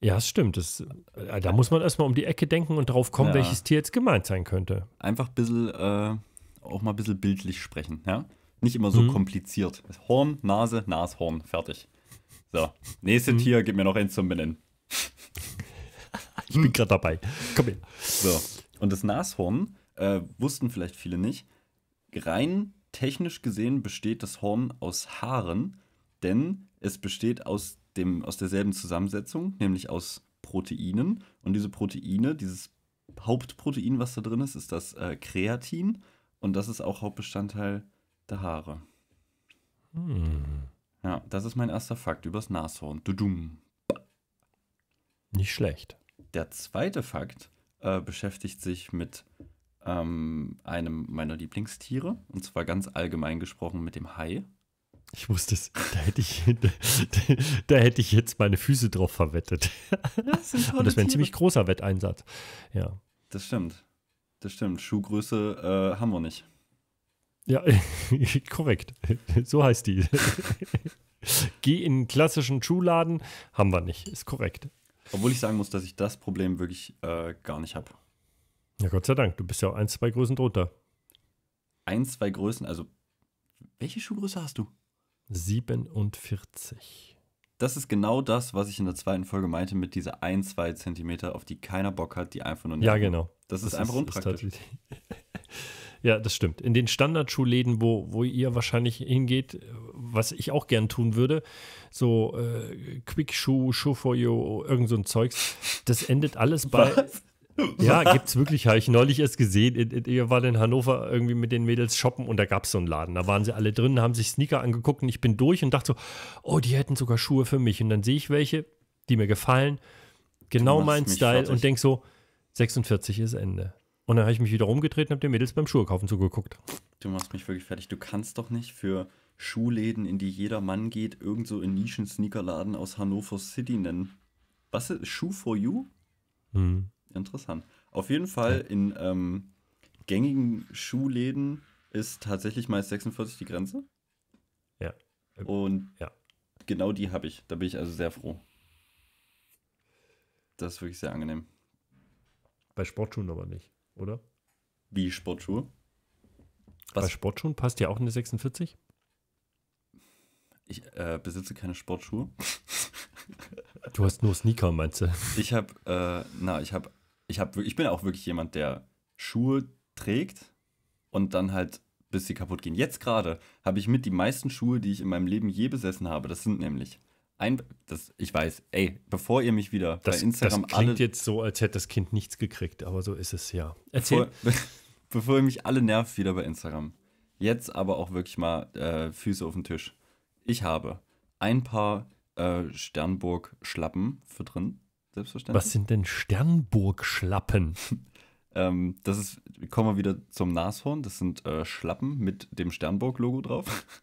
Ja, das stimmt. Das, äh, da muss man erstmal um die Ecke denken und drauf kommen, ja. welches Tier jetzt gemeint sein könnte. Einfach ein bisschen, äh, auch mal ein bisschen bildlich sprechen, ja? Nicht immer so mhm. kompliziert. Horn, Nase, Nashorn, fertig. So, nächste mhm. Tier, gib mir noch eins zum Benennen. ich bin gerade dabei. Komm her. So, und das Nashorn äh, wussten vielleicht viele nicht. Rein technisch gesehen besteht das Horn aus Haaren, denn es besteht aus dem, aus derselben Zusammensetzung, nämlich aus Proteinen. Und diese Proteine, dieses Hauptprotein, was da drin ist, ist das äh, Kreatin. Und das ist auch Hauptbestandteil der Haare. Hm. Ja, das ist mein erster Fakt übers Nashorn. Dudum. Nicht schlecht. Der zweite Fakt äh, beschäftigt sich mit ähm, einem meiner Lieblingstiere. Und zwar ganz allgemein gesprochen mit dem Hai. Ich wusste es. Da hätte ich, da, da, hätte ich jetzt meine Füße drauf verwettet. Das Und das wäre ein ziemlich großer Wetteinsatz. Ja. Das stimmt. Das stimmt. Schuhgröße äh, haben wir nicht. Ja, korrekt. So heißt die. Geh in einen klassischen Schuhladen, haben wir nicht. Ist korrekt. Obwohl ich sagen muss, dass ich das Problem wirklich äh, gar nicht habe. Ja, Gott sei Dank. Du bist ja auch ein, zwei Größen drunter. Ein, zwei Größen, also welche Schuhgröße hast du? 47. Das ist genau das, was ich in der zweiten Folge meinte mit dieser 1, 2 Zentimeter, auf die keiner Bock hat, die einfach nur nicht. Ja, genau. Das, das ist einfach ist, unpraktisch. Ist ja, das stimmt. In den Standardschuhläden, wo, wo ihr wahrscheinlich hingeht, was ich auch gern tun würde, so äh, Quick Shoe, Shoe for You, irgend so ein Zeugs, das endet alles bei. Was? Ja, gibt's wirklich. Habe ich neulich erst gesehen. Äh, äh, ihr war in Hannover irgendwie mit den Mädels shoppen und da gab es so einen Laden. Da waren sie alle drin, haben sich Sneaker angeguckt und ich bin durch und dachte so, oh, die hätten sogar Schuhe für mich. Und dann sehe ich welche, die mir gefallen. Genau mein Style fertig. und denke so, 46 ist Ende. Und dann habe ich mich wieder rumgedreht und habe den Mädels beim Schuhekaufen zugeguckt. Du machst mich wirklich fertig. Du kannst doch nicht für Schuhläden, in die jeder Mann geht, irgendwo so einen Nischen-Sneakerladen aus Hannover City nennen. Was ist Shoe for You? Mhm. Interessant. Auf jeden Fall in ähm, gängigen Schuhläden ist tatsächlich meist 46 die Grenze. Ja. Und ja. genau die habe ich. Da bin ich also sehr froh. Das ist wirklich sehr angenehm. Bei Sportschuhen aber nicht, oder? Wie Sportschuhe? Was? Bei Sportschuhen passt ja auch eine 46? Ich äh, besitze keine Sportschuhe. du hast nur Sneaker, meinst du? Ich habe, äh, na, ich habe ich, hab, ich bin auch wirklich jemand, der Schuhe trägt und dann halt, bis sie kaputt gehen. Jetzt gerade habe ich mit die meisten Schuhe, die ich in meinem Leben je besessen habe. Das sind nämlich ein, das, ich weiß, ey, bevor ihr mich wieder das, bei Instagram das klingt alle, jetzt so, als hätte das Kind nichts gekriegt, aber so ist es ja. Erzähl. Bevor, bevor ihr mich alle nervt wieder bei Instagram. Jetzt aber auch wirklich mal äh, Füße auf den Tisch. Ich habe ein paar äh, Sternburg-Schlappen für drin. Selbstverständlich. Was sind denn Sternburg-Schlappen? ähm, das ist, kommen wir wieder zum Nashorn. Das sind äh, Schlappen mit dem Sternburg-Logo drauf.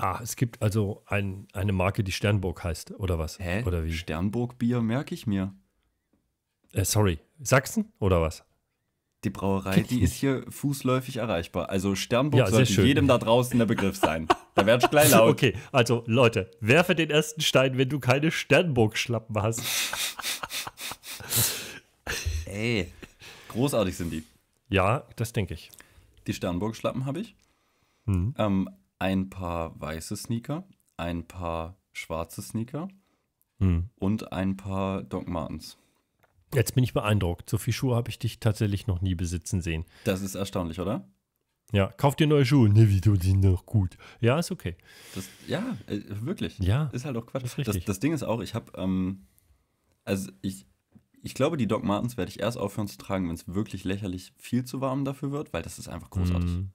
Ah, es gibt also ein, eine Marke, die Sternburg heißt, oder was? Hä? Oder wie? Sternburg-Bier merke ich mir. Äh, sorry, Sachsen oder was? Die Brauerei, die ist hier fußläufig erreichbar. Also Sternburg ja, sollte schön. jedem da draußen der Begriff sein. da werde ich gleich laut. Okay, also Leute, werfe den ersten Stein, wenn du keine Sternburg-Schlappen hast. Ey, großartig sind die. Ja, das denke ich. Die Sternburg-Schlappen habe ich. Mhm. Ähm, ein paar weiße Sneaker, ein paar schwarze Sneaker mhm. und ein paar Doc Martens. Jetzt bin ich beeindruckt. So viele Schuhe habe ich dich tatsächlich noch nie besitzen sehen. Das ist erstaunlich, oder? Ja, kauf dir neue Schuhe. Ne, wie du die noch gut. Ja, ist okay. Das, ja, äh, wirklich. Ja. Ist halt auch Quatsch. Das, das, das Ding ist auch, ich habe, ähm, also ich, ich glaube, die Doc Martens werde ich erst aufhören zu tragen, wenn es wirklich lächerlich viel zu warm dafür wird, weil das ist einfach großartig. Mm.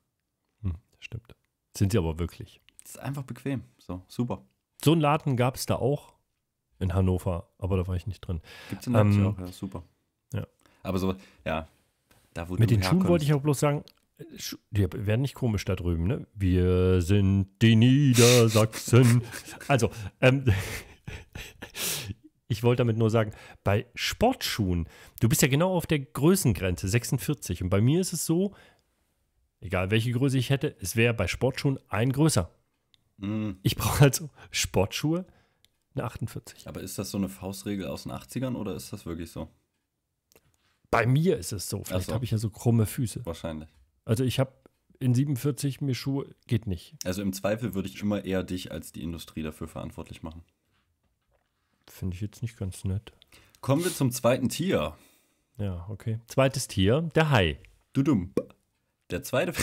Hm, stimmt. Sind sie aber wirklich. Das ist einfach bequem. So, super. So einen Laden gab es da auch in Hannover, aber da war ich nicht drin. Gibt es in Leipzig ähm, auch, ja, super. Ja. Aber so, ja, da wo Mit den Schuhen wollte ich auch bloß sagen, die werden nicht komisch da drüben, ne? Wir sind die Niedersachsen. also, ähm, ich wollte damit nur sagen, bei Sportschuhen, du bist ja genau auf der Größengrenze, 46. Und bei mir ist es so, egal welche Größe ich hätte, es wäre bei Sportschuhen ein größer. Mm. Ich brauche also Sportschuhe eine 48. Aber ist das so eine Faustregel aus den 80ern oder ist das wirklich so? Bei mir ist es so. Vielleicht so. habe ich ja so krumme Füße. Wahrscheinlich. Also ich habe in 47 mir Schuhe, geht nicht. Also im Zweifel würde ich immer eher dich als die Industrie dafür verantwortlich machen. Finde ich jetzt nicht ganz nett. Kommen wir zum zweiten Tier. Ja, okay. Zweites Tier, der Hai. Du dumm. Der zweite.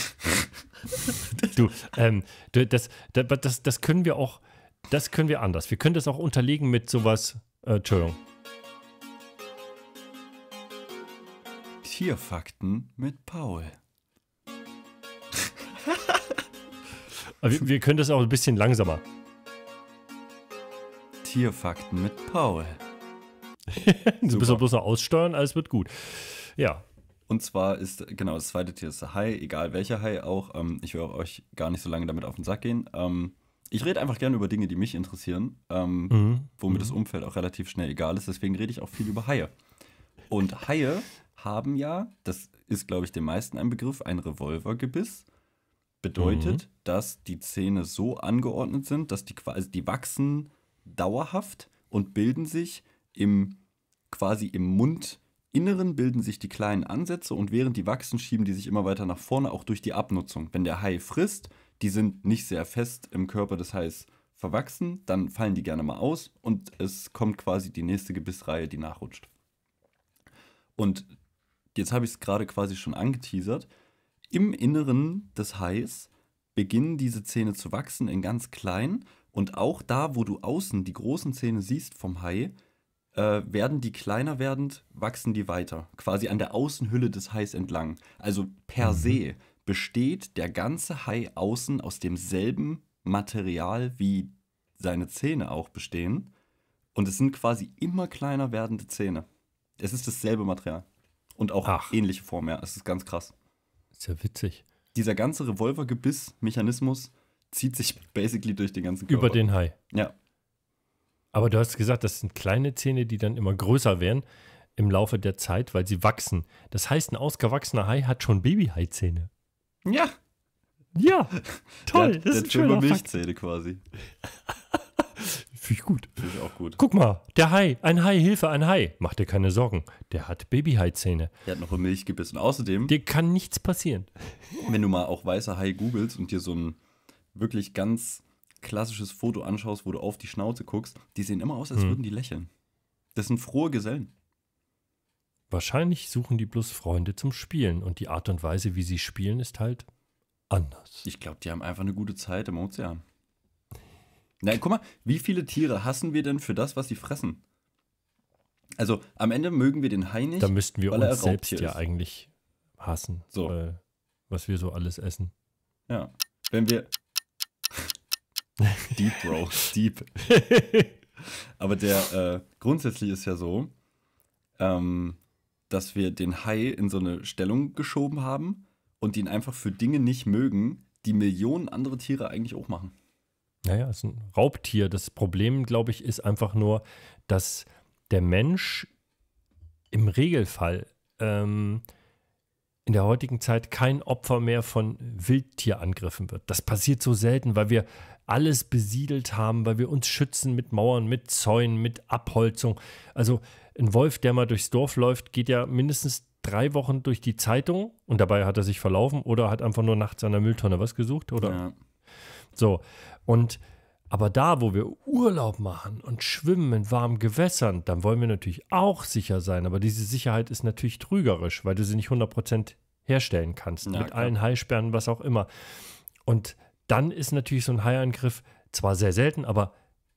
du, ähm, das, das, das, das können wir auch das können wir anders. Wir können das auch unterlegen mit sowas. Äh, Entschuldigung. Tierfakten mit Paul. wir, wir können das auch ein bisschen langsamer. Tierfakten mit Paul. du bist doch bloß noch aussteuern, alles wird gut. Ja. Und zwar ist, genau, das zweite Tier ist der Hai, egal welcher Hai auch. Ähm, ich will auch euch gar nicht so lange damit auf den Sack gehen. Ähm, ich rede einfach gerne über Dinge, die mich interessieren, ähm, mhm. womit mhm. das Umfeld auch relativ schnell egal ist. Deswegen rede ich auch viel über Haie. Und Haie haben ja, das ist, glaube ich, den meisten ein Begriff, ein Revolvergebiss. Bedeutet, mhm. dass die Zähne so angeordnet sind, dass die quasi, die wachsen dauerhaft und bilden sich im quasi im Mundinneren bilden sich die kleinen Ansätze und während die wachsen, schieben die sich immer weiter nach vorne, auch durch die Abnutzung. Wenn der Hai frisst, die sind nicht sehr fest im Körper, das heißt verwachsen, dann fallen die gerne mal aus und es kommt quasi die nächste Gebissreihe, die nachrutscht. Und jetzt habe ich es gerade quasi schon angeteasert. Im Inneren des Hais beginnen diese Zähne zu wachsen in ganz klein und auch da, wo du außen die großen Zähne siehst vom Hai, äh, werden die kleiner werdend, wachsen die weiter, quasi an der Außenhülle des Hais entlang. Also per mhm. se besteht der ganze Hai außen aus demselben Material, wie seine Zähne auch bestehen. Und es sind quasi immer kleiner werdende Zähne. Es ist dasselbe Material. Und auch Ach. ähnliche Form, ja. Es ist ganz krass. Ist ja witzig. Dieser ganze Revolvergebiss-Mechanismus zieht sich basically durch den ganzen Körper. Über den Hai. Ja. Aber du hast gesagt, das sind kleine Zähne, die dann immer größer werden im Laufe der Zeit, weil sie wachsen. Das heißt, ein ausgewachsener Hai hat schon Babyhai-Zähne. Ja. Ja. Toll. Der, das ist der ein schöner Milchzähne quasi. Finde ich gut. Finde ich auch gut. Guck mal, der Hai, ein Hai, Hilfe, ein Hai. Mach dir keine Sorgen. Der hat Babyhai-Zähne. Der hat noch eine Milch gebissen. Außerdem. Dir kann nichts passieren. Wenn du mal auch weißer Hai googelst und dir so ein wirklich ganz klassisches Foto anschaust, wo du auf die Schnauze guckst, die sehen immer aus, als hm. würden die lächeln. Das sind frohe Gesellen. Wahrscheinlich suchen die bloß Freunde zum Spielen und die Art und Weise, wie sie spielen, ist halt anders. Ich glaube, die haben einfach eine gute Zeit im Ozean. Na, guck mal, wie viele Tiere hassen wir denn für das, was sie fressen? Also, am Ende mögen wir den Hai nicht. Da müssten wir uns selbst ist. ja eigentlich hassen, so. Weil, was wir so alles essen. Ja, wenn wir. deep, Bro, deep. Aber der äh, grundsätzlich ist ja so, ähm, dass wir den Hai in so eine Stellung geschoben haben und ihn einfach für Dinge nicht mögen, die Millionen andere Tiere eigentlich auch machen. Naja, es ist ein Raubtier. Das Problem, glaube ich, ist einfach nur, dass der Mensch im Regelfall ähm, in der heutigen Zeit kein Opfer mehr von Wildtierangriffen wird. Das passiert so selten, weil wir alles besiedelt haben, weil wir uns schützen mit Mauern, mit Zäunen, mit Abholzung. Also ein Wolf, der mal durchs Dorf läuft, geht ja mindestens drei Wochen durch die Zeitung und dabei hat er sich verlaufen oder hat einfach nur nachts an der Mülltonne was gesucht, oder? Ja. So, und aber da, wo wir Urlaub machen und schwimmen in warmen Gewässern, dann wollen wir natürlich auch sicher sein. Aber diese Sicherheit ist natürlich trügerisch, weil du sie nicht 100% herstellen kannst. Ja, mit klar. allen Haisperren, was auch immer. Und dann ist natürlich so ein Haiangriff zwar sehr selten, aber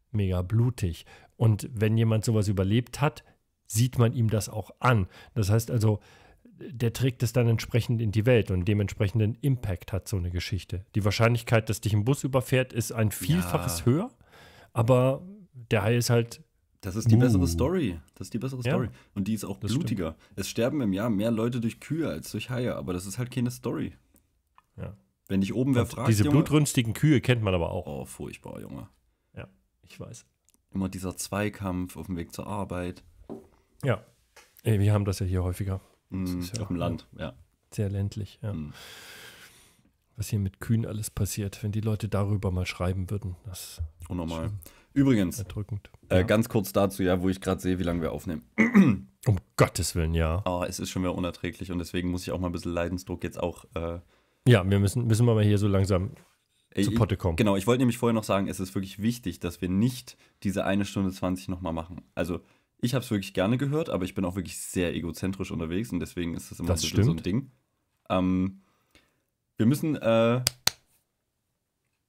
mega blutig. Und wenn jemand sowas überlebt hat, sieht man ihm das auch an. Das heißt also, der trägt es dann entsprechend in die Welt und dementsprechenden Impact hat so eine Geschichte. Die Wahrscheinlichkeit, dass dich ein Bus überfährt, ist ein Vielfaches ja. höher, aber der Hai ist halt. Das ist die uh. bessere Story. Das ist die bessere Story. Ja, und die ist auch blutiger. Es sterben im Jahr mehr Leute durch Kühe als durch Haie, aber das ist halt keine Story. Ja. Wenn dich oben wer fragt. Diese Junge, blutrünstigen Kühe kennt man aber auch. Oh, furchtbar, Junge. Ja, ich weiß. Immer dieser Zweikampf auf dem Weg zur Arbeit. Ja. Ey, wir haben das ja hier häufiger. Mm, ja auf dem Land, ne, ja. Sehr ländlich, ja. Mm. Was hier mit Kühen alles passiert, wenn die Leute darüber mal schreiben würden. Das Unnormal. Übrigens, erdrückend. Äh, ja. ganz kurz dazu, ja, wo ich gerade sehe, wie lange wir aufnehmen. um Gottes Willen, ja. Oh, es ist schon wieder unerträglich und deswegen muss ich auch mal ein bisschen Leidensdruck jetzt auch. Äh, ja, wir müssen, müssen wir mal hier so langsam zu Potte kommen. Genau, ich wollte nämlich vorher noch sagen, es ist wirklich wichtig, dass wir nicht diese eine Stunde 20 nochmal machen. Also ich habe es wirklich gerne gehört, aber ich bin auch wirklich sehr egozentrisch unterwegs und deswegen ist das immer das so ein Ding. Ähm, wir müssen äh,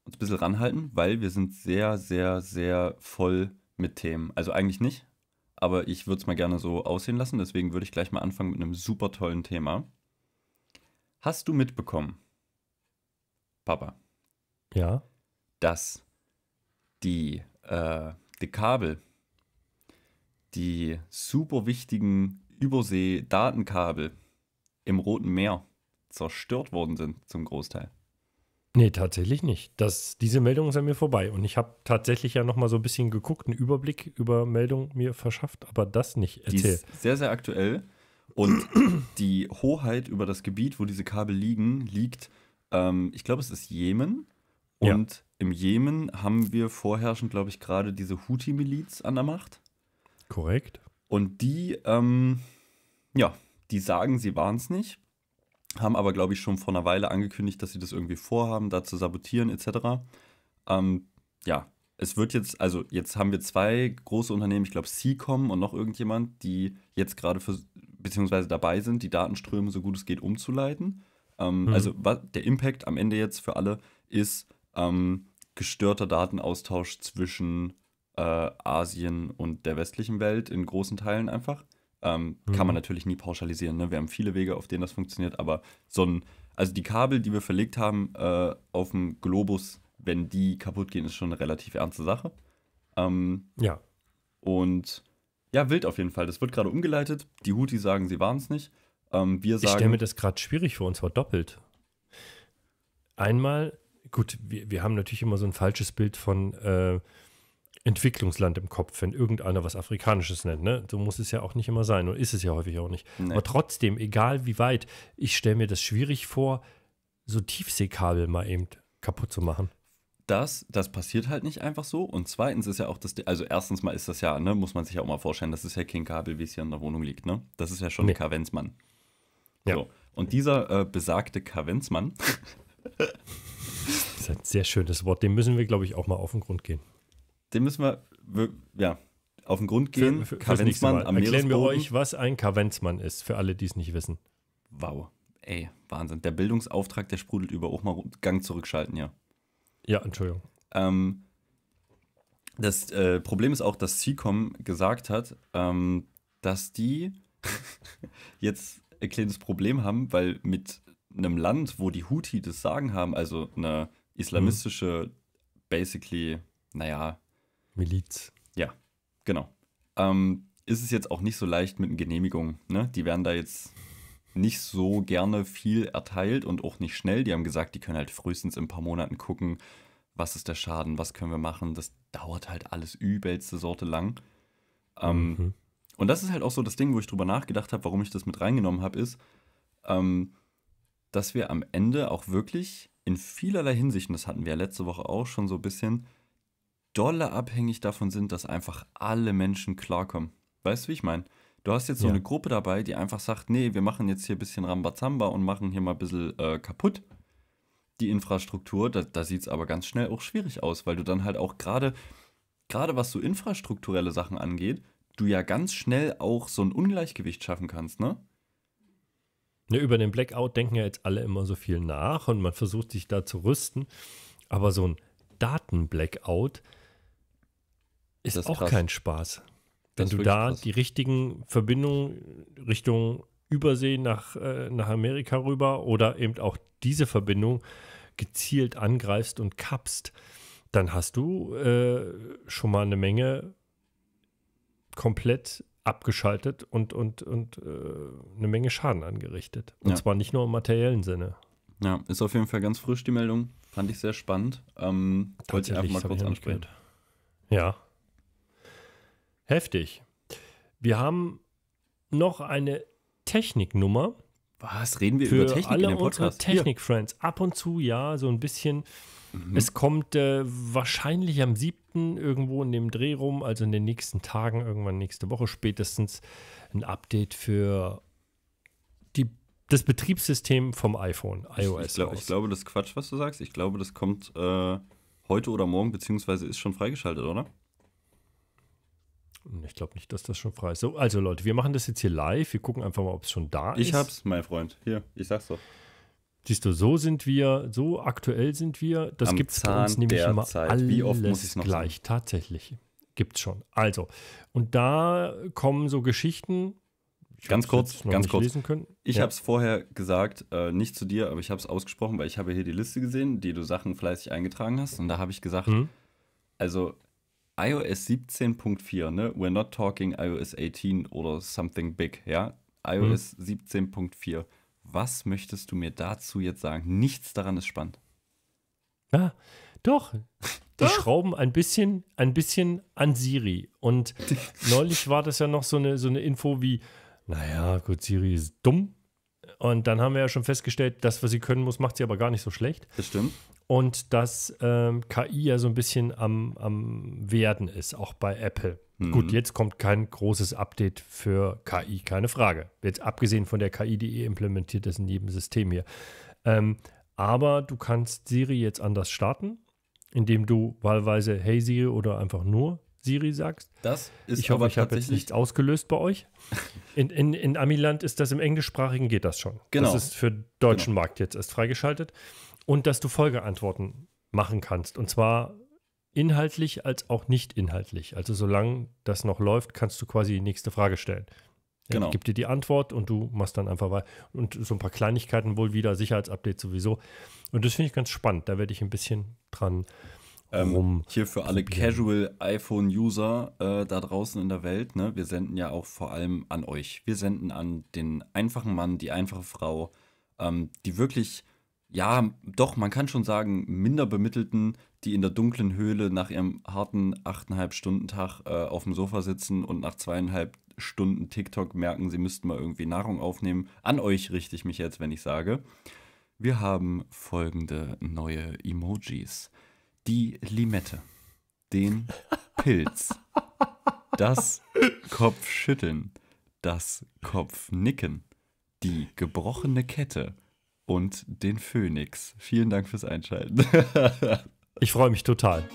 uns ein bisschen ranhalten, weil wir sind sehr, sehr, sehr voll mit Themen. Also eigentlich nicht, aber ich würde es mal gerne so aussehen lassen. Deswegen würde ich gleich mal anfangen mit einem super tollen Thema. Hast du mitbekommen, Papa? Ja. Dass die, äh, die Kabel die super wichtigen Übersee-Datenkabel im Roten Meer zerstört worden sind, zum Großteil. Nee, tatsächlich nicht. Das, diese Meldung ist an mir vorbei. Und ich habe tatsächlich ja noch mal so ein bisschen geguckt, einen Überblick über Meldungen mir verschafft, aber das nicht. Erzähl. Die ist sehr, sehr aktuell. Und die Hoheit über das Gebiet, wo diese Kabel liegen, liegt, ähm, ich glaube, es ist Jemen. Und ja. im Jemen haben wir vorherrschend, glaube ich, gerade diese Houthi-Miliz an der Macht. Korrekt. Und die, ähm, ja, die sagen, sie waren es nicht, haben aber, glaube ich, schon vor einer Weile angekündigt, dass sie das irgendwie vorhaben, da zu sabotieren etc. Ähm, ja, es wird jetzt, also jetzt haben wir zwei große Unternehmen, ich glaube Seacom und noch irgendjemand, die jetzt gerade für, beziehungsweise dabei sind, die Datenströme so gut es geht umzuleiten. Ähm, mhm. Also der Impact am Ende jetzt für alle ist ähm, gestörter Datenaustausch zwischen äh, Asien und der westlichen Welt in großen Teilen einfach. Ähm, mhm. Kann man mhm. natürlich nie pauschalisieren. Ne? Wir haben viele Wege, auf denen das funktioniert, aber so ein, also die Kabel, die wir verlegt haben äh, auf dem Globus, wenn die kaputt gehen, ist schon eine relativ ernste Sache. Ähm, ja. Und ja, wild auf jeden Fall. Das wird gerade umgeleitet. Die Houthi sagen, sie waren es nicht. Ähm, wir sagen, ich stelle mir das gerade schwierig für uns vor, doppelt. Einmal, gut, wir, wir haben natürlich immer so ein falsches Bild von äh, Entwicklungsland im Kopf, wenn irgendeiner was Afrikanisches nennt. Ne? So muss es ja auch nicht immer sein und ist es ja häufig auch nicht. Nee. Aber trotzdem, egal wie weit, ich stelle mir das schwierig vor, so Tiefseekabel mal eben kaputt zu machen. Das, das passiert halt nicht einfach so. Und zweitens ist ja auch das, also erstens mal ist das ja, ne, muss man sich ja auch mal vorstellen, das ist ja kein Kabel, wie es hier in der Wohnung liegt, ne? Das ist ja schon nee. ein Kavenzmann. Ja. So. Und dieser äh, besagte Kavenzmann. das ist ein sehr schönes Wort, dem müssen wir, glaube ich, auch mal auf den Grund gehen den müssen wir, wir ja, auf den Grund gehen. Für, für, Kavenzmann am Erklären wir euch, was ein Kavenzmann ist, für alle, die es nicht wissen. Wow. Ey, Wahnsinn. Der Bildungsauftrag, der sprudelt über. Auch mal Gang zurückschalten, ja. Ja, Entschuldigung. Ähm, das äh, Problem ist auch, dass CCOM gesagt hat, ähm, dass die jetzt ein kleines Problem haben, weil mit einem Land, wo die Houthi das Sagen haben, also eine islamistische, mhm. basically, naja, Miliz. Ja, genau. Ähm, ist es jetzt auch nicht so leicht mit den Genehmigungen. Ne? Die werden da jetzt nicht so gerne viel erteilt und auch nicht schnell. Die haben gesagt, die können halt frühestens in ein paar Monaten gucken, was ist der Schaden, was können wir machen. Das dauert halt alles übelste Sorte lang. Ähm, mhm. Und das ist halt auch so das Ding, wo ich drüber nachgedacht habe, warum ich das mit reingenommen habe, ist, ähm, dass wir am Ende auch wirklich in vielerlei Hinsicht, und das hatten wir ja letzte Woche auch schon so ein bisschen, dolle abhängig davon sind, dass einfach alle Menschen klarkommen. Weißt du, wie ich meine? Du hast jetzt so ja. eine Gruppe dabei, die einfach sagt, nee, wir machen jetzt hier ein bisschen Rambazamba und machen hier mal ein bisschen äh, kaputt die Infrastruktur. Da, da sieht es aber ganz schnell auch schwierig aus, weil du dann halt auch gerade, gerade was so infrastrukturelle Sachen angeht, du ja ganz schnell auch so ein Ungleichgewicht schaffen kannst, ne? Ja, ne, über den Blackout denken ja jetzt alle immer so viel nach und man versucht sich da zu rüsten. Aber so ein Daten-Blackout, ist das auch krass. kein Spaß. Wenn du da krass. die richtigen Verbindungen Richtung Übersee nach, äh, nach Amerika rüber oder eben auch diese Verbindung gezielt angreifst und kappst, dann hast du äh, schon mal eine Menge komplett abgeschaltet und, und, und äh, eine Menge Schaden angerichtet. Und ja. zwar nicht nur im materiellen Sinne. Ja, ist auf jeden Fall ganz frisch die Meldung. Fand ich sehr spannend. Ähm, wollte ich einfach mal kurz ansprechen. Ja. Heftig. Wir haben noch eine Techniknummer. Was? Reden wir über Technik? Alle in dem unsere Technik-Friends. Ab und zu ja, so ein bisschen. Mhm. Es kommt äh, wahrscheinlich am 7. irgendwo in dem Dreh rum, also in den nächsten Tagen, irgendwann nächste Woche spätestens, ein Update für die, das Betriebssystem vom iPhone, iOS. Ich, glaub, ich, glaube, das ist Quatsch, was du sagst. Ich glaube, das kommt äh, heute oder morgen, beziehungsweise ist schon freigeschaltet, oder? Ich glaube nicht, dass das schon frei ist. So, also Leute, wir machen das jetzt hier live. Wir gucken einfach mal, ob es schon da ich ist. Ich hab's, mein Freund. Hier, ich sag's doch. Siehst du, so sind wir, so aktuell sind wir. Das Am gibt's Zahn bei uns nämlich immer Zeit. alles Wie oft muss ich's noch gleich. Sehen? Tatsächlich gibt's schon. Also und da kommen so Geschichten. Ich ganz kurz, ganz kurz. Ich ja. habe es vorher gesagt, äh, nicht zu dir, aber ich habe es ausgesprochen, weil ich habe hier die Liste gesehen, die du Sachen fleißig eingetragen hast, und da habe ich gesagt, hm? also iOS 17.4, ne? We're not talking iOS 18 oder something big, ja? iOS mhm. 17.4. Was möchtest du mir dazu jetzt sagen? Nichts daran ist spannend. Ja, ah, doch. Die schrauben ein bisschen, ein bisschen an Siri. Und neulich war das ja noch so eine, so eine Info wie, naja, gut, Siri ist dumm. Und dann haben wir ja schon festgestellt, das, was sie können muss, macht sie aber gar nicht so schlecht. Das stimmt und dass ähm, KI ja so ein bisschen am, am Werden ist, auch bei Apple. Mhm. Gut, jetzt kommt kein großes Update für KI, keine Frage. Jetzt abgesehen von der KI, die eh implementiert ist in jedem System hier. Ähm, aber du kannst Siri jetzt anders starten, indem du wahlweise Hey Siri oder einfach nur Siri sagst. Das ist ich hoffe, ich habe jetzt nichts ausgelöst bei euch. In, in, in Amiland ist das im englischsprachigen geht das schon. Genau. Das ist für deutschen genau. Markt jetzt erst freigeschaltet und dass du Folgeantworten machen kannst. Und zwar inhaltlich als auch nicht inhaltlich. Also solange das noch läuft, kannst du quasi die nächste Frage stellen. Er genau. gibt dir die Antwort und du machst dann einfach weiter. Und so ein paar Kleinigkeiten wohl wieder, Sicherheitsupdate sowieso. Und das finde ich ganz spannend. Da werde ich ein bisschen dran ähm, rum. Hier für alle Casual iPhone-User äh, da draußen in der Welt, ne? wir senden ja auch vor allem an euch. Wir senden an den einfachen Mann, die einfache Frau, ähm, die wirklich ja, doch, man kann schon sagen, Minderbemittelten, die in der dunklen Höhle nach ihrem harten 8,5-Stunden-Tag äh, auf dem Sofa sitzen und nach zweieinhalb Stunden TikTok merken, sie müssten mal irgendwie Nahrung aufnehmen. An euch richte ich mich jetzt, wenn ich sage. Wir haben folgende neue Emojis. Die Limette, den Pilz, das Kopfschütteln, das Kopfnicken, die gebrochene Kette, und den Phönix. Vielen Dank fürs Einschalten. ich freue mich total.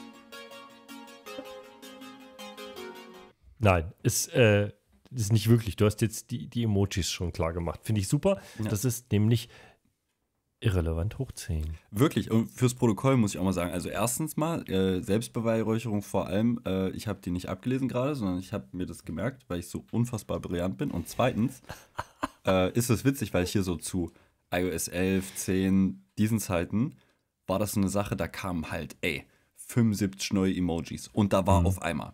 Nein, es äh, ist nicht wirklich. Du hast jetzt die, die Emojis schon klar gemacht. Finde ich super. Ja. Das ist nämlich irrelevant hoch 10. Wirklich. Und fürs Protokoll muss ich auch mal sagen, also erstens mal, äh, Selbstbeweihräucherung vor allem, äh, ich habe die nicht abgelesen gerade, sondern ich habe mir das gemerkt, weil ich so unfassbar brillant bin. Und zweitens äh, ist es witzig, weil ich hier so zu iOS 11, 10, diesen Zeiten, war das so eine Sache, da kamen halt, ey, 75 neue Emojis. Und da war mhm. auf einmal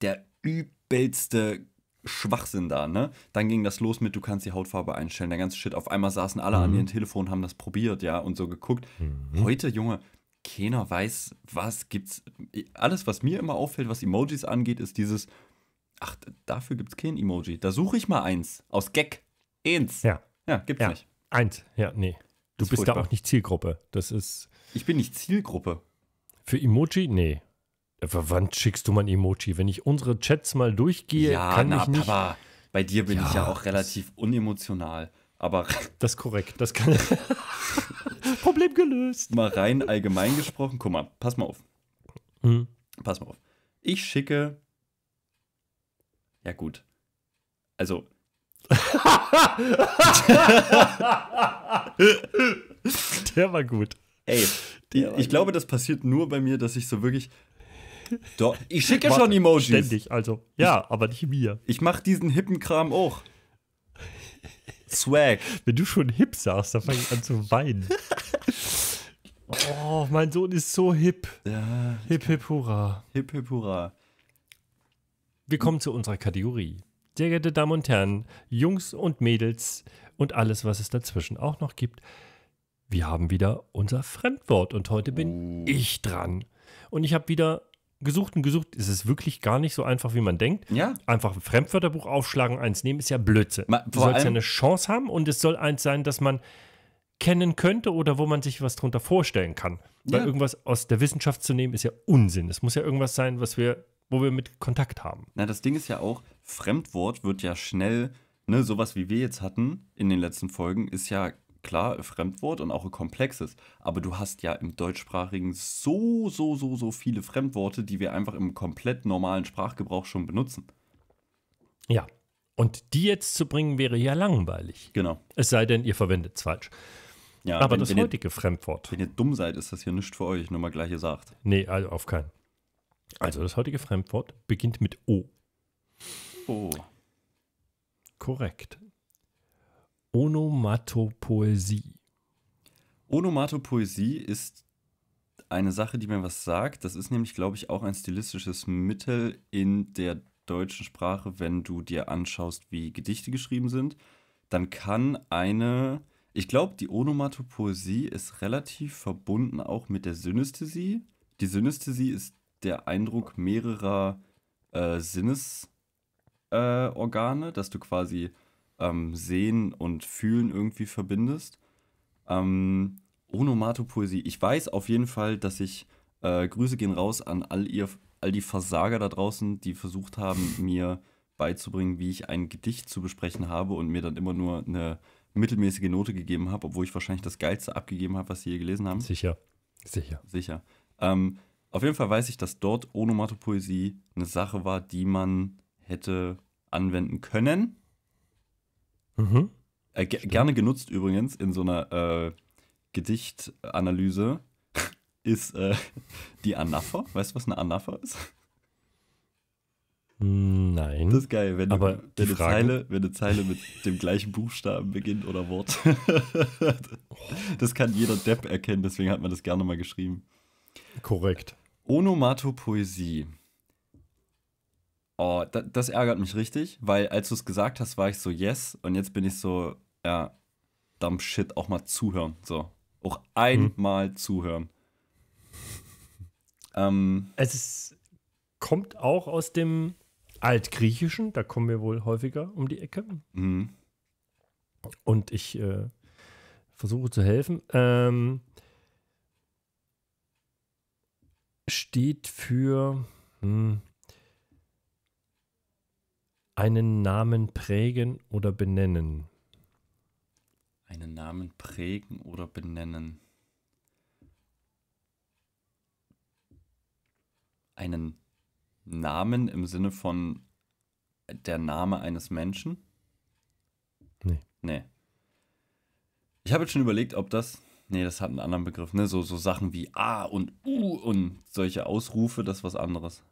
der übelste Schwachsinn da, ne? Dann ging das los mit, du kannst die Hautfarbe einstellen, der ganze Shit. Auf einmal saßen alle mhm. an ihren Telefonen, haben das probiert, ja, und so geguckt. Mhm. Heute, Junge, keiner weiß, was gibt's. Alles, was mir immer auffällt, was Emojis angeht, ist dieses, ach, dafür gibt's kein Emoji. Da suche ich mal eins. Aus Gag. Eins. Ja. Ja, gibt's ja. nicht. Eins, ja, nee. Du bist furchtbar. da auch nicht Zielgruppe. Das ist. Ich bin nicht Zielgruppe. Für Emoji? Nee. Aber wann schickst du mal ein Emoji? Wenn ich unsere Chats mal durchgehe, ja, kann na, ich nicht. Papa, bei dir bin ja, ich ja auch relativ unemotional. Aber das ist korrekt. Das kann Problem gelöst. Mal rein allgemein gesprochen. Guck mal, pass mal auf. Hm. Pass mal auf. Ich schicke. Ja gut. Also der war gut. Ey, der ich, ich glaube, das passiert nur bei mir, dass ich so wirklich. Doch, ich schicke ja schon Emojis. Ständig, also. Ja, ich, aber nicht mir. Ich mache diesen hippen Kram auch. Swag. Wenn du schon hip sagst, dann fange ich an zu weinen. oh, mein Sohn ist so hip. Ja. Hip, hip, hurra. Hip, hip, hurra. Wir kommen zu unserer Kategorie. Sehr geehrte Damen und Herren, Jungs und Mädels und alles, was es dazwischen auch noch gibt, wir haben wieder unser Fremdwort und heute bin oh. ich dran. Und ich habe wieder gesucht und gesucht. Es ist wirklich gar nicht so einfach, wie man denkt. Ja. Einfach ein Fremdwörterbuch aufschlagen, eins nehmen, ist ja Blödsinn. Man, du sollst ja eine Chance haben und es soll eins sein, dass man kennen könnte oder wo man sich was drunter vorstellen kann. Weil ja. irgendwas aus der Wissenschaft zu nehmen, ist ja Unsinn. Es muss ja irgendwas sein, was wir, wo wir mit Kontakt haben. Na, das Ding ist ja auch, Fremdwort wird ja schnell, ne, sowas wie wir jetzt hatten in den letzten Folgen, ist ja klar ein äh, Fremdwort und auch ein komplexes. Aber du hast ja im deutschsprachigen so, so, so, so viele Fremdworte, die wir einfach im komplett normalen Sprachgebrauch schon benutzen. Ja. Und die jetzt zu bringen, wäre ja langweilig. Genau. Es sei denn, ihr verwendet es falsch. Ja, aber wenn, das wenn heutige ihr, Fremdwort. Wenn ihr dumm seid, ist das hier nichts für euch, nur mal gleich gesagt. Nee, also auf keinen. Also das heutige Fremdwort beginnt mit O. So. Korrekt. Onomatopoesie. Onomatopoesie ist eine Sache, die mir was sagt. Das ist nämlich, glaube ich, auch ein stilistisches Mittel in der deutschen Sprache, wenn du dir anschaust, wie Gedichte geschrieben sind. Dann kann eine, ich glaube, die Onomatopoesie ist relativ verbunden auch mit der Synästhesie. Die Synästhesie ist der Eindruck mehrerer äh, Sinnes äh, Organe, dass du quasi ähm, Sehen und Fühlen irgendwie verbindest. Ähm, Onomatopoesie. Ich weiß auf jeden Fall, dass ich äh, Grüße gehen raus an all ihr, all die Versager da draußen, die versucht haben, mir beizubringen, wie ich ein Gedicht zu besprechen habe und mir dann immer nur eine mittelmäßige Note gegeben habe, obwohl ich wahrscheinlich das geilste abgegeben habe, was sie je gelesen haben. Sicher, sicher, sicher. Ähm, auf jeden Fall weiß ich, dass dort Onomatopoesie eine Sache war, die man hätte anwenden können. Mhm. Äh, gerne genutzt übrigens in so einer äh, Gedichtanalyse ist äh, die Anapher. Weißt du, was eine Anapher ist? Nein. Das ist geil, wenn, Aber du, wenn, eine Zeile, wenn eine Zeile mit dem gleichen Buchstaben beginnt oder Wort. das kann jeder Depp erkennen, deswegen hat man das gerne mal geschrieben. Korrekt. Onomatopoesie. Oh, das, das ärgert mich richtig, weil als du es gesagt hast, war ich so, yes. Und jetzt bin ich so, ja, dumb shit, auch mal zuhören. So. Auch einmal hm. zuhören. Ähm, es ist, kommt auch aus dem Altgriechischen, da kommen wir wohl häufiger um die Ecke. Mhm. Und ich äh, versuche zu helfen. Ähm, steht für. Hm, einen Namen prägen oder benennen? Einen Namen prägen oder benennen? Einen Namen im Sinne von der Name eines Menschen? Nee. Nee. Ich habe jetzt schon überlegt, ob das. Nee, das hat einen anderen Begriff, ne? So, so Sachen wie A und U und solche Ausrufe, das ist was anderes.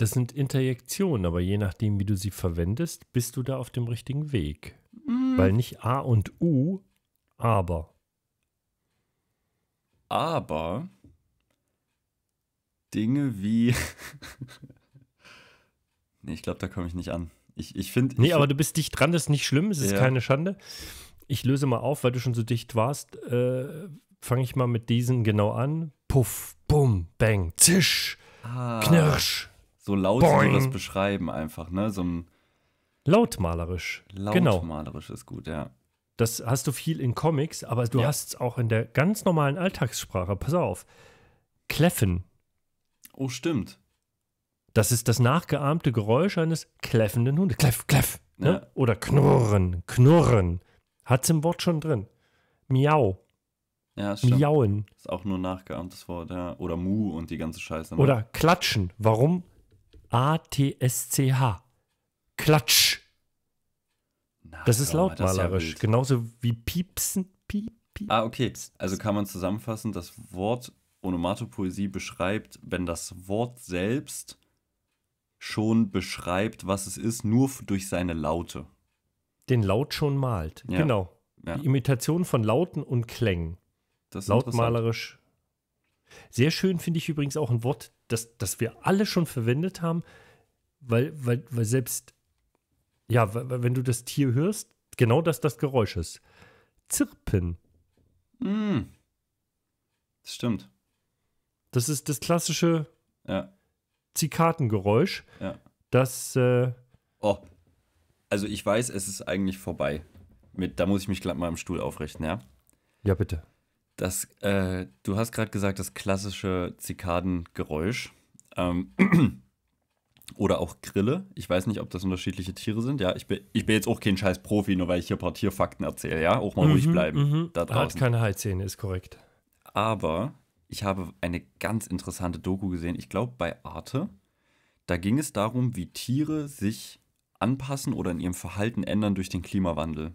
Das sind Interjektionen, aber je nachdem, wie du sie verwendest, bist du da auf dem richtigen Weg. Mm. Weil nicht A und U, aber. Aber Dinge wie. nee, ich glaube, da komme ich nicht an. Ich, ich finde. Nee, find, aber du bist dicht dran, das ist nicht schlimm, es ist ja. keine Schande. Ich löse mal auf, weil du schon so dicht warst. Äh, Fange ich mal mit diesen genau an. Puff, bumm, bang, zisch, ah. knirsch. So laut Boing. sie das beschreiben einfach, ne? So ein lautmalerisch. Genau. Lautmalerisch genau. ist gut, ja. Das hast du viel in Comics, aber du ja. hast es auch in der ganz normalen Alltagssprache. Pass auf. Kläffen. Oh, stimmt. Das ist das nachgeahmte Geräusch eines kläffenden Hundes. Kläff, kläff. Ne? Ja. Oder knurren, knurren. Hat es im Wort schon drin. Miau. Ja, stimmt. Miauen. Ist auch nur ein nachgeahmtes Wort, ja. Oder Mu und die ganze Scheiße. Ne? Oder klatschen. Warum A-T-S-C-H. Klatsch. Na, das ist lautmalerisch. Das ist ja genauso wie piepsen, piep, piep. Ah, okay. Also kann man zusammenfassen, das Wort Onomatopoesie beschreibt, wenn das Wort selbst schon beschreibt, was es ist, nur durch seine Laute. Den Laut schon malt. Ja. Genau. Ja. Die Imitation von Lauten und Klängen. Das ist lautmalerisch. Sehr schön finde ich übrigens auch ein Wort, das, das wir alle schon verwendet haben, weil, weil, weil selbst, ja, weil, wenn du das Tier hörst, genau das das Geräusch ist. Zirpen. Mm. Das stimmt. Das ist das klassische ja. Zikatengeräusch, ja. das. Äh, oh, also ich weiß, es ist eigentlich vorbei. Mit, da muss ich mich glatt mal im Stuhl aufrichten, ja? Ja, bitte. Das, äh, du hast gerade gesagt, das klassische Zikadengeräusch. Ähm, oder auch Grille. Ich weiß nicht, ob das unterschiedliche Tiere sind. Ja, ich bin, ich bin jetzt auch kein scheiß Profi, nur weil ich hier ein paar Tierfakten erzähle. Ja, auch mal mhm, ruhig bleiben. Mhm. Da Hat keine Halszähne, ist korrekt. Aber ich habe eine ganz interessante Doku gesehen. Ich glaube, bei Arte. Da ging es darum, wie Tiere sich anpassen oder in ihrem Verhalten ändern durch den Klimawandel.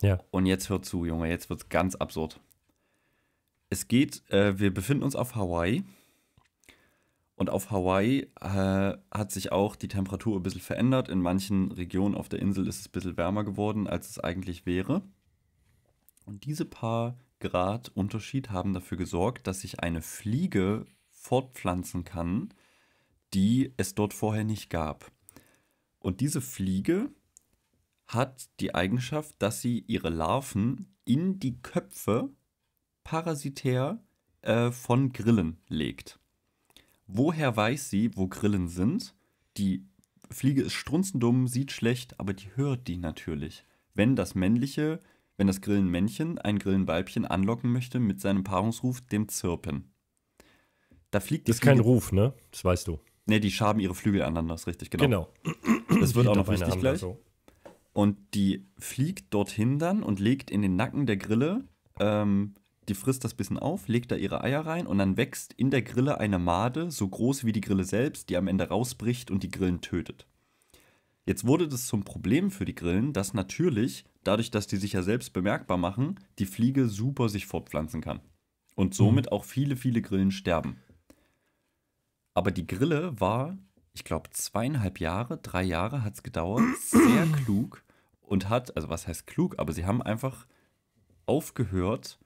Ja. Und jetzt hör zu, Junge, jetzt wird es ganz absurd. Es geht, äh, wir befinden uns auf Hawaii. Und auf Hawaii äh, hat sich auch die Temperatur ein bisschen verändert. In manchen Regionen auf der Insel ist es ein bisschen wärmer geworden, als es eigentlich wäre. Und diese paar Grad Unterschied haben dafür gesorgt, dass sich eine Fliege fortpflanzen kann, die es dort vorher nicht gab. Und diese Fliege hat die Eigenschaft, dass sie ihre Larven in die Köpfe parasitär äh, von Grillen legt. Woher weiß sie, wo Grillen sind? Die Fliege ist strunzendumm, sieht schlecht, aber die hört die natürlich. Wenn das männliche, wenn das Grillenmännchen ein Grillenweibchen anlocken möchte mit seinem Paarungsruf, dem Zirpen. Da fliegt Das ist Fliege, kein Ruf, ne? Das weißt du. Ne, die schaben ihre Flügel aneinander, ist richtig, genau. Genau. Das wird auch noch wichtig gleich. So. Also. Und die fliegt dorthin dann und legt in den Nacken der Grille ähm, die frisst das bisschen auf, legt da ihre Eier rein und dann wächst in der Grille eine Made, so groß wie die Grille selbst, die am Ende rausbricht und die Grillen tötet. Jetzt wurde das zum Problem für die Grillen, dass natürlich, dadurch, dass die sich ja selbst bemerkbar machen, die Fliege super sich fortpflanzen kann. Und mhm. somit mhm. auch viele, viele Grillen sterben. Aber die Grille war, ich glaube, zweieinhalb Jahre, drei Jahre hat es gedauert, sehr klug und hat, also was heißt klug, aber sie haben einfach aufgehört,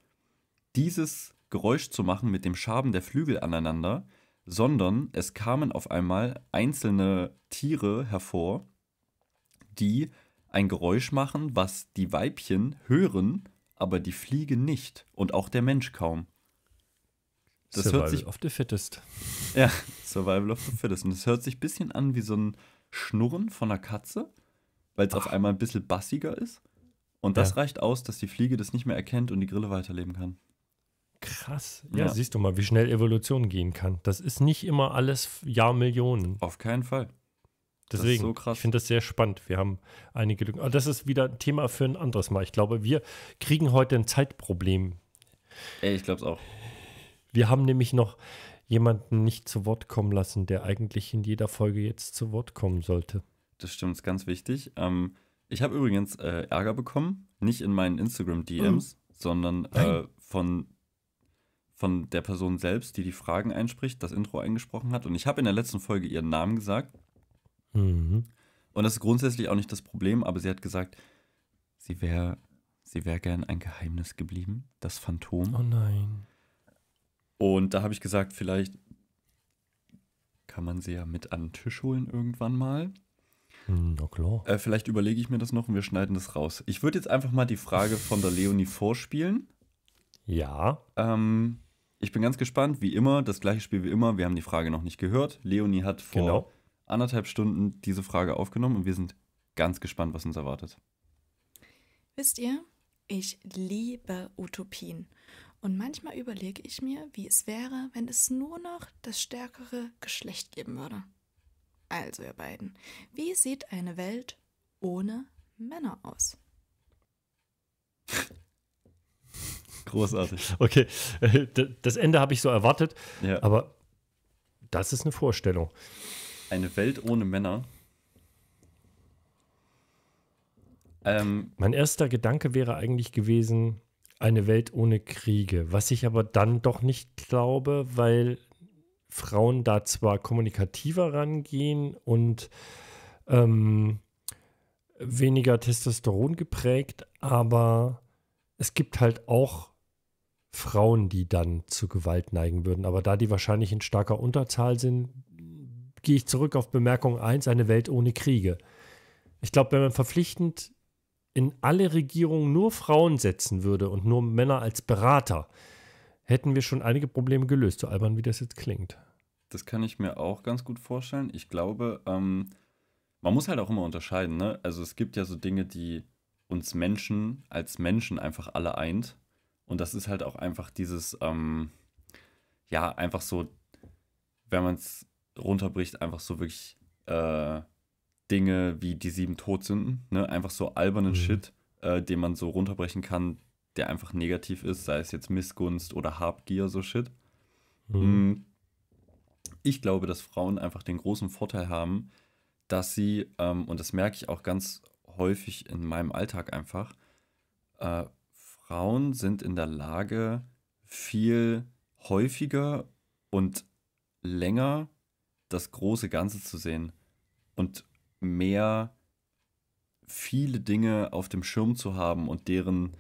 dieses Geräusch zu machen mit dem Schaben der Flügel aneinander, sondern es kamen auf einmal einzelne Tiere hervor, die ein Geräusch machen, was die Weibchen hören, aber die Fliege nicht und auch der Mensch kaum. Das Survival hört sich, of the Fittest. Ja, Survival of the Fittest. Und es hört sich ein bisschen an wie so ein Schnurren von einer Katze, weil es auf einmal ein bisschen bassiger ist. Und das ja. reicht aus, dass die Fliege das nicht mehr erkennt und die Grille weiterleben kann. Krass. Ja, ja, siehst du mal, wie schnell Evolution gehen kann. Das ist nicht immer alles Jahrmillionen. Auf keinen Fall. Deswegen, so ich finde das sehr spannend. Wir haben einige Lücken. Aber das ist wieder ein Thema für ein anderes Mal. Ich glaube, wir kriegen heute ein Zeitproblem. Ey, ich glaube es auch. Wir haben nämlich noch jemanden nicht zu Wort kommen lassen, der eigentlich in jeder Folge jetzt zu Wort kommen sollte. Das stimmt, ist ganz wichtig. Ähm, ich habe übrigens äh, Ärger bekommen, nicht in meinen Instagram-DMs, mhm. Oh. sondern äh, von von der Person selbst, die die Fragen einspricht, das Intro eingesprochen hat. Und ich habe in der letzten Folge ihren Namen gesagt. Mhm. Und das ist grundsätzlich auch nicht das Problem, aber sie hat gesagt, sie wäre sie wär gern ein Geheimnis geblieben, das Phantom. Oh nein. Und da habe ich gesagt, vielleicht kann man sie ja mit an den Tisch holen irgendwann mal. Hm, na klar. Äh, vielleicht überlege ich mir das noch und wir schneiden das raus. Ich würde jetzt einfach mal die Frage von der Leonie vorspielen. Ja. Ähm, ich bin ganz gespannt, wie immer, das gleiche Spiel wie immer. Wir haben die Frage noch nicht gehört. Leonie hat vor genau. anderthalb Stunden diese Frage aufgenommen und wir sind ganz gespannt, was uns erwartet. Wisst ihr, ich liebe Utopien. Und manchmal überlege ich mir, wie es wäre, wenn es nur noch das stärkere Geschlecht geben würde. Also, ihr beiden, wie sieht eine Welt ohne Männer aus? Großartig. Okay, äh, das Ende habe ich so erwartet, ja. aber das ist eine Vorstellung. Eine Welt ohne Männer. Ähm, mein erster Gedanke wäre eigentlich gewesen, eine Welt ohne Kriege, was ich aber dann doch nicht glaube, weil Frauen da zwar kommunikativer rangehen und ähm, weniger Testosteron geprägt, aber es gibt halt auch Frauen, die dann zu Gewalt neigen würden. Aber da die wahrscheinlich in starker Unterzahl sind, gehe ich zurück auf Bemerkung 1, eine Welt ohne Kriege. Ich glaube, wenn man verpflichtend in alle Regierungen nur Frauen setzen würde und nur Männer als Berater, hätten wir schon einige Probleme gelöst, so albern wie das jetzt klingt. Das kann ich mir auch ganz gut vorstellen. Ich glaube, ähm, man muss halt auch immer unterscheiden. Ne? Also es gibt ja so Dinge, die uns Menschen als Menschen einfach alle eint. Und das ist halt auch einfach dieses, ähm, ja, einfach so, wenn man es runterbricht, einfach so wirklich äh, Dinge wie die sieben Todsünden, ne? einfach so albernen mhm. Shit, äh, den man so runterbrechen kann, der einfach negativ ist, sei es jetzt Missgunst oder Habgier, so Shit. Mhm. Mm. Ich glaube, dass Frauen einfach den großen Vorteil haben, dass sie, ähm, und das merke ich auch ganz häufig in meinem Alltag einfach, äh, Frauen sind in der Lage, viel häufiger und länger das große Ganze zu sehen und mehr viele Dinge auf dem Schirm zu haben und deren,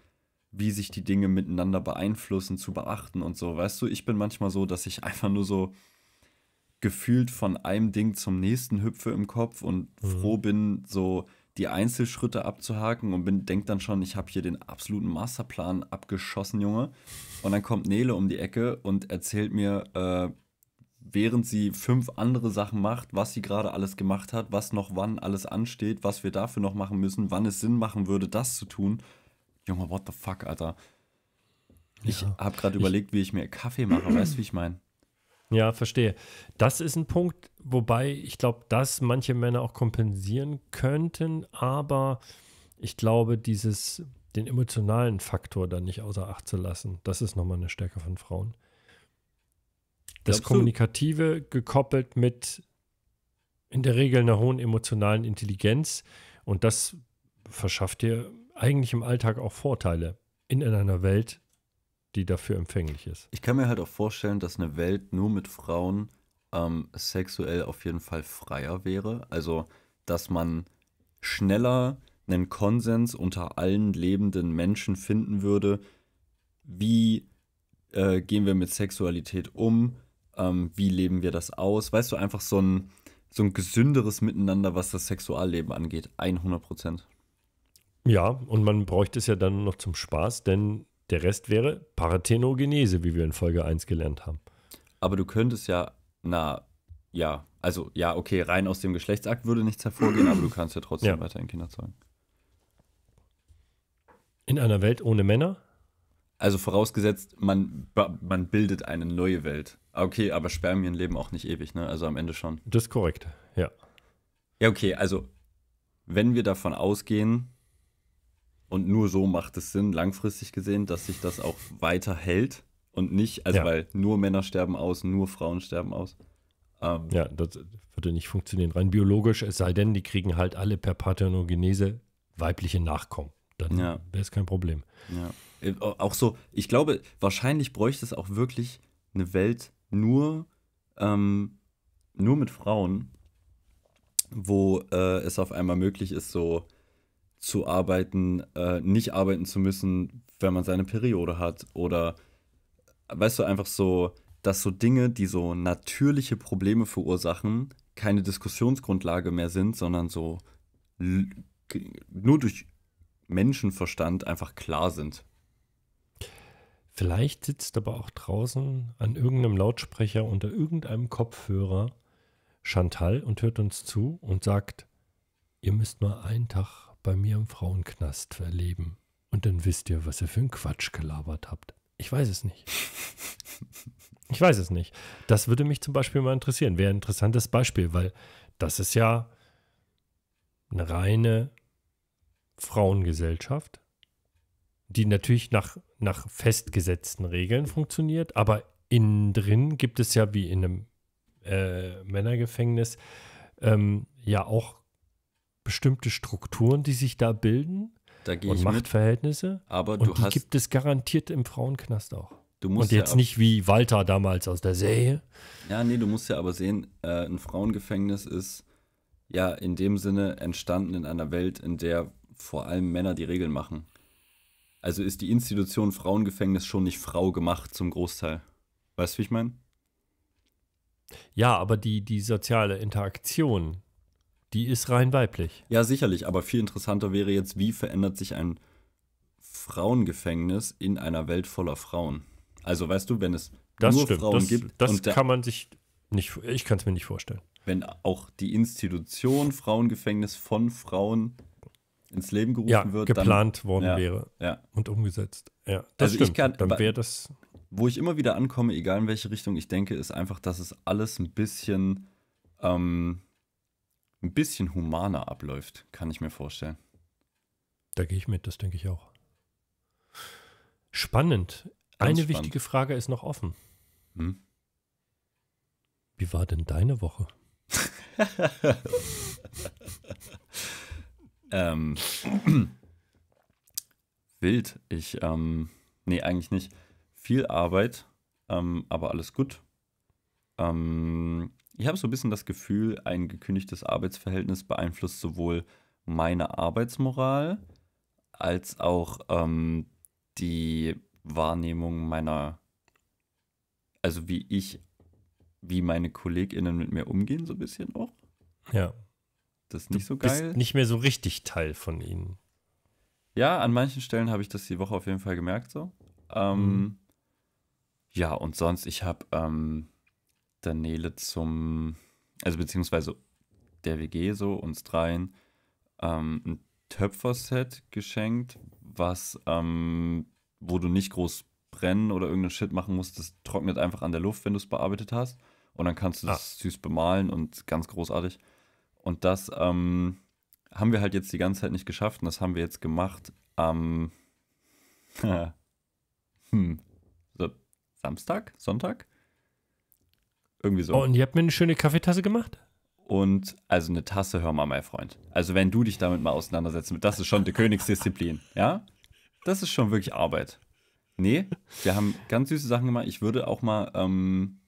wie sich die Dinge miteinander beeinflussen, zu beachten und so. Weißt du, ich bin manchmal so, dass ich einfach nur so gefühlt von einem Ding zum nächsten hüpfe im Kopf und mhm. froh bin, so die Einzelschritte abzuhaken und bin, denk dann schon, ich habe hier den absoluten Masterplan abgeschossen, Junge. Und dann kommt Nele um die Ecke und erzählt mir, äh, während sie fünf andere Sachen macht, was sie gerade alles gemacht hat, was noch wann alles ansteht, was wir dafür noch machen müssen, wann es Sinn machen würde, das zu tun. Junge, what the fuck, Alter. Ich ja. habe gerade überlegt, wie ich mir Kaffee mache. weißt du, wie ich meine? Ja, verstehe. Das ist ein Punkt, wobei ich glaube, dass manche Männer auch kompensieren könnten, aber ich glaube, dieses, den emotionalen Faktor dann nicht außer Acht zu lassen, das ist nochmal eine Stärke von Frauen. Das Glaubst Kommunikative du? gekoppelt mit in der Regel einer hohen emotionalen Intelligenz und das verschafft dir eigentlich im Alltag auch Vorteile in einer Welt, die dafür empfänglich ist. Ich kann mir halt auch vorstellen, dass eine Welt nur mit Frauen ähm, sexuell auf jeden Fall freier wäre. Also, dass man schneller einen Konsens unter allen lebenden Menschen finden würde, wie äh, gehen wir mit Sexualität um, ähm, wie leben wir das aus. Weißt du, einfach so ein, so ein gesünderes Miteinander, was das Sexualleben angeht, 100 Prozent. Ja, und man bräuchte es ja dann noch zum Spaß, denn der Rest wäre Parthenogenese, wie wir in Folge 1 gelernt haben. Aber du könntest ja, na, ja, also ja, okay, rein aus dem Geschlechtsakt würde nichts hervorgehen, aber du kannst ja trotzdem ja. weiterhin Kinder zeugen. In einer Welt ohne Männer? Also vorausgesetzt, man, man bildet eine neue Welt. Okay, aber Spermien leben auch nicht ewig, ne? Also am Ende schon. Das ist korrekt, ja. Ja, okay, also wenn wir davon ausgehen, und nur so macht es Sinn, langfristig gesehen, dass sich das auch weiter hält und nicht, also ja. weil nur Männer sterben aus, nur Frauen sterben aus. Ähm, ja, das würde nicht funktionieren. Rein biologisch, es sei denn, die kriegen halt alle per Parthenogenese weibliche Nachkommen. Dann ja. wäre es kein Problem. Ja. Äh, auch so, ich glaube, wahrscheinlich bräuchte es auch wirklich eine Welt nur, ähm, nur mit Frauen, wo äh, es auf einmal möglich ist, so zu arbeiten, äh, nicht arbeiten zu müssen, wenn man seine Periode hat oder weißt du einfach so, dass so Dinge, die so natürliche Probleme verursachen, keine Diskussionsgrundlage mehr sind, sondern so nur durch Menschenverstand einfach klar sind. Vielleicht sitzt aber auch draußen an irgendeinem Lautsprecher unter irgendeinem Kopfhörer Chantal und hört uns zu und sagt, ihr müsst mal einen Tag bei mir im Frauenknast erleben. Und dann wisst ihr, was ihr für einen Quatsch gelabert habt. Ich weiß es nicht. Ich weiß es nicht. Das würde mich zum Beispiel mal interessieren. Wäre ein interessantes Beispiel, weil das ist ja eine reine Frauengesellschaft, die natürlich nach, nach festgesetzten Regeln funktioniert, aber innen drin gibt es ja wie in einem äh, Männergefängnis ähm, ja auch bestimmte Strukturen, die sich da bilden da und Machtverhältnisse. Mit. Aber du die hast gibt es garantiert im Frauenknast auch. und jetzt ja nicht wie Walter damals aus der Serie. Ja, nee, du musst ja aber sehen, äh, ein Frauengefängnis ist ja in dem Sinne entstanden in einer Welt, in der vor allem Männer die Regeln machen. Also ist die Institution Frauengefängnis schon nicht Frau gemacht zum Großteil. Weißt du, wie ich meine? Ja, aber die, die soziale Interaktion die ist rein weiblich. Ja, sicherlich, aber viel interessanter wäre jetzt, wie verändert sich ein Frauengefängnis in einer Welt voller Frauen? Also, weißt du, wenn es das nur stimmt. Frauen das, gibt. Das kann man sich nicht, ich kann es mir nicht vorstellen. Wenn auch die Institution Frauengefängnis von Frauen ins Leben gerufen ja, wird, geplant dann, worden ja, wäre ja. und umgesetzt. Ja, das also stimmt. Ich kann, dann wäre das. Wo ich immer wieder ankomme, egal in welche Richtung ich denke, ist einfach, dass es alles ein bisschen ähm, ein bisschen humaner abläuft, kann ich mir vorstellen. Da gehe ich mit, das denke ich auch. Spannend. Ganz Eine spannend. wichtige Frage ist noch offen. Hm? Wie war denn deine Woche? ähm, wild. Ich, ähm, nee, eigentlich nicht. Viel Arbeit, ähm, aber alles gut. Ähm, ich habe so ein bisschen das Gefühl, ein gekündigtes Arbeitsverhältnis beeinflusst sowohl meine Arbeitsmoral als auch ähm, die Wahrnehmung meiner, also wie ich, wie meine KollegInnen mit mir umgehen, so ein bisschen auch. Ja. Das ist nicht du so geil. Bist nicht mehr so richtig Teil von ihnen. Ja, an manchen Stellen habe ich das die Woche auf jeden Fall gemerkt so. Ähm, mhm. Ja, und sonst, ich habe ähm, der Nele zum, also beziehungsweise der WG so, uns dreien, ähm, ein Töpferset geschenkt, was, ähm, wo du nicht groß brennen oder irgendeinen Shit machen musst, das trocknet einfach an der Luft, wenn du es bearbeitet hast. Und dann kannst du ah. das süß bemalen und ganz großartig. Und das ähm, haben wir halt jetzt die ganze Zeit nicht geschafft und das haben wir jetzt gemacht am hm, so, Samstag, Sonntag. Irgendwie so. Oh, und ihr habt mir eine schöne Kaffeetasse gemacht? Und also eine Tasse, hör mal, mein Freund. Also wenn du dich damit mal auseinandersetzen das ist schon die Königsdisziplin, ja? Das ist schon wirklich Arbeit. Nee, wir haben ganz süße Sachen gemacht. Ich würde auch mal. Ähm,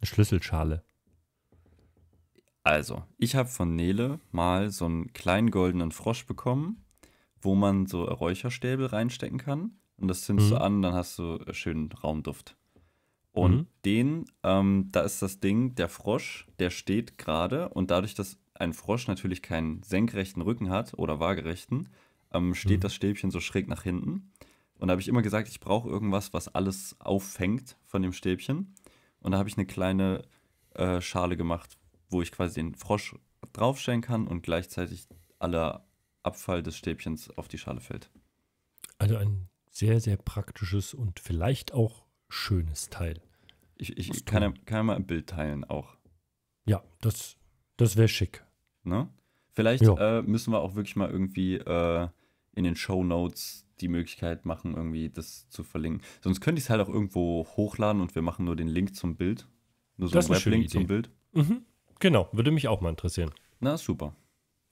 eine Schlüsselschale. Also, ich habe von Nele mal so einen kleinen goldenen Frosch bekommen, wo man so Räucherstäbe reinstecken kann. Und das zündest mhm. du an, dann hast du schönen Raumduft. Und mhm. den, ähm, da ist das Ding, der Frosch, der steht gerade und dadurch, dass ein Frosch natürlich keinen senkrechten Rücken hat oder waagerechten, ähm, steht mhm. das Stäbchen so schräg nach hinten. Und da habe ich immer gesagt, ich brauche irgendwas, was alles auffängt von dem Stäbchen. Und da habe ich eine kleine äh, Schale gemacht, wo ich quasi den Frosch draufstellen kann und gleichzeitig aller Abfall des Stäbchens auf die Schale fällt. Also ein sehr, sehr praktisches und vielleicht auch schönes Teil. Ich, ich kann, ja, kann ja mal ein Bild teilen auch. Ja, das, das wäre schick. Ne? Vielleicht äh, müssen wir auch wirklich mal irgendwie äh, in den Show Notes die Möglichkeit machen, irgendwie das zu verlinken. Sonst könnte ich es halt auch irgendwo hochladen und wir machen nur den Link zum Bild. Nur so das einen Web-Link zum Bild. Mhm. Genau, würde mich auch mal interessieren. Na, super.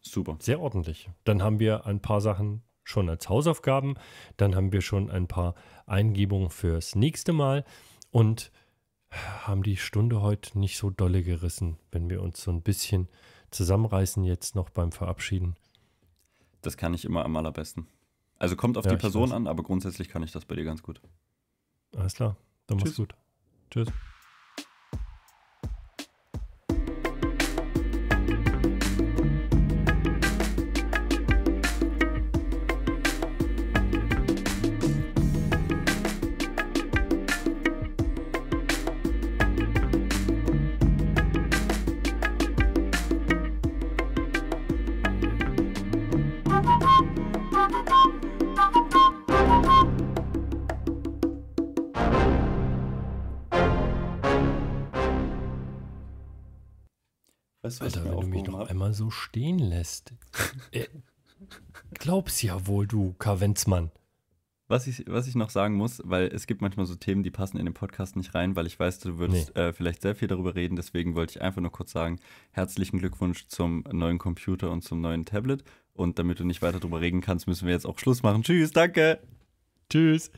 Super. Sehr ordentlich. Dann haben wir ein paar Sachen schon als Hausaufgaben. Dann haben wir schon ein paar Eingebungen fürs nächste Mal und haben die Stunde heute nicht so dolle gerissen, wenn wir uns so ein bisschen zusammenreißen jetzt noch beim Verabschieden. Das kann ich immer am allerbesten. Also kommt auf ja, die Person an, aber grundsätzlich kann ich das bei dir ganz gut. Alles klar, dann mach's gut. Tschüss. glaub's ja wohl, du Kavenzmann. Was ich, was ich noch sagen muss, weil es gibt manchmal so Themen, die passen in den Podcast nicht rein, weil ich weiß, du würdest nee. äh, vielleicht sehr viel darüber reden. Deswegen wollte ich einfach nur kurz sagen, herzlichen Glückwunsch zum neuen Computer und zum neuen Tablet. Und damit du nicht weiter darüber reden kannst, müssen wir jetzt auch Schluss machen. Tschüss, danke. Tschüss.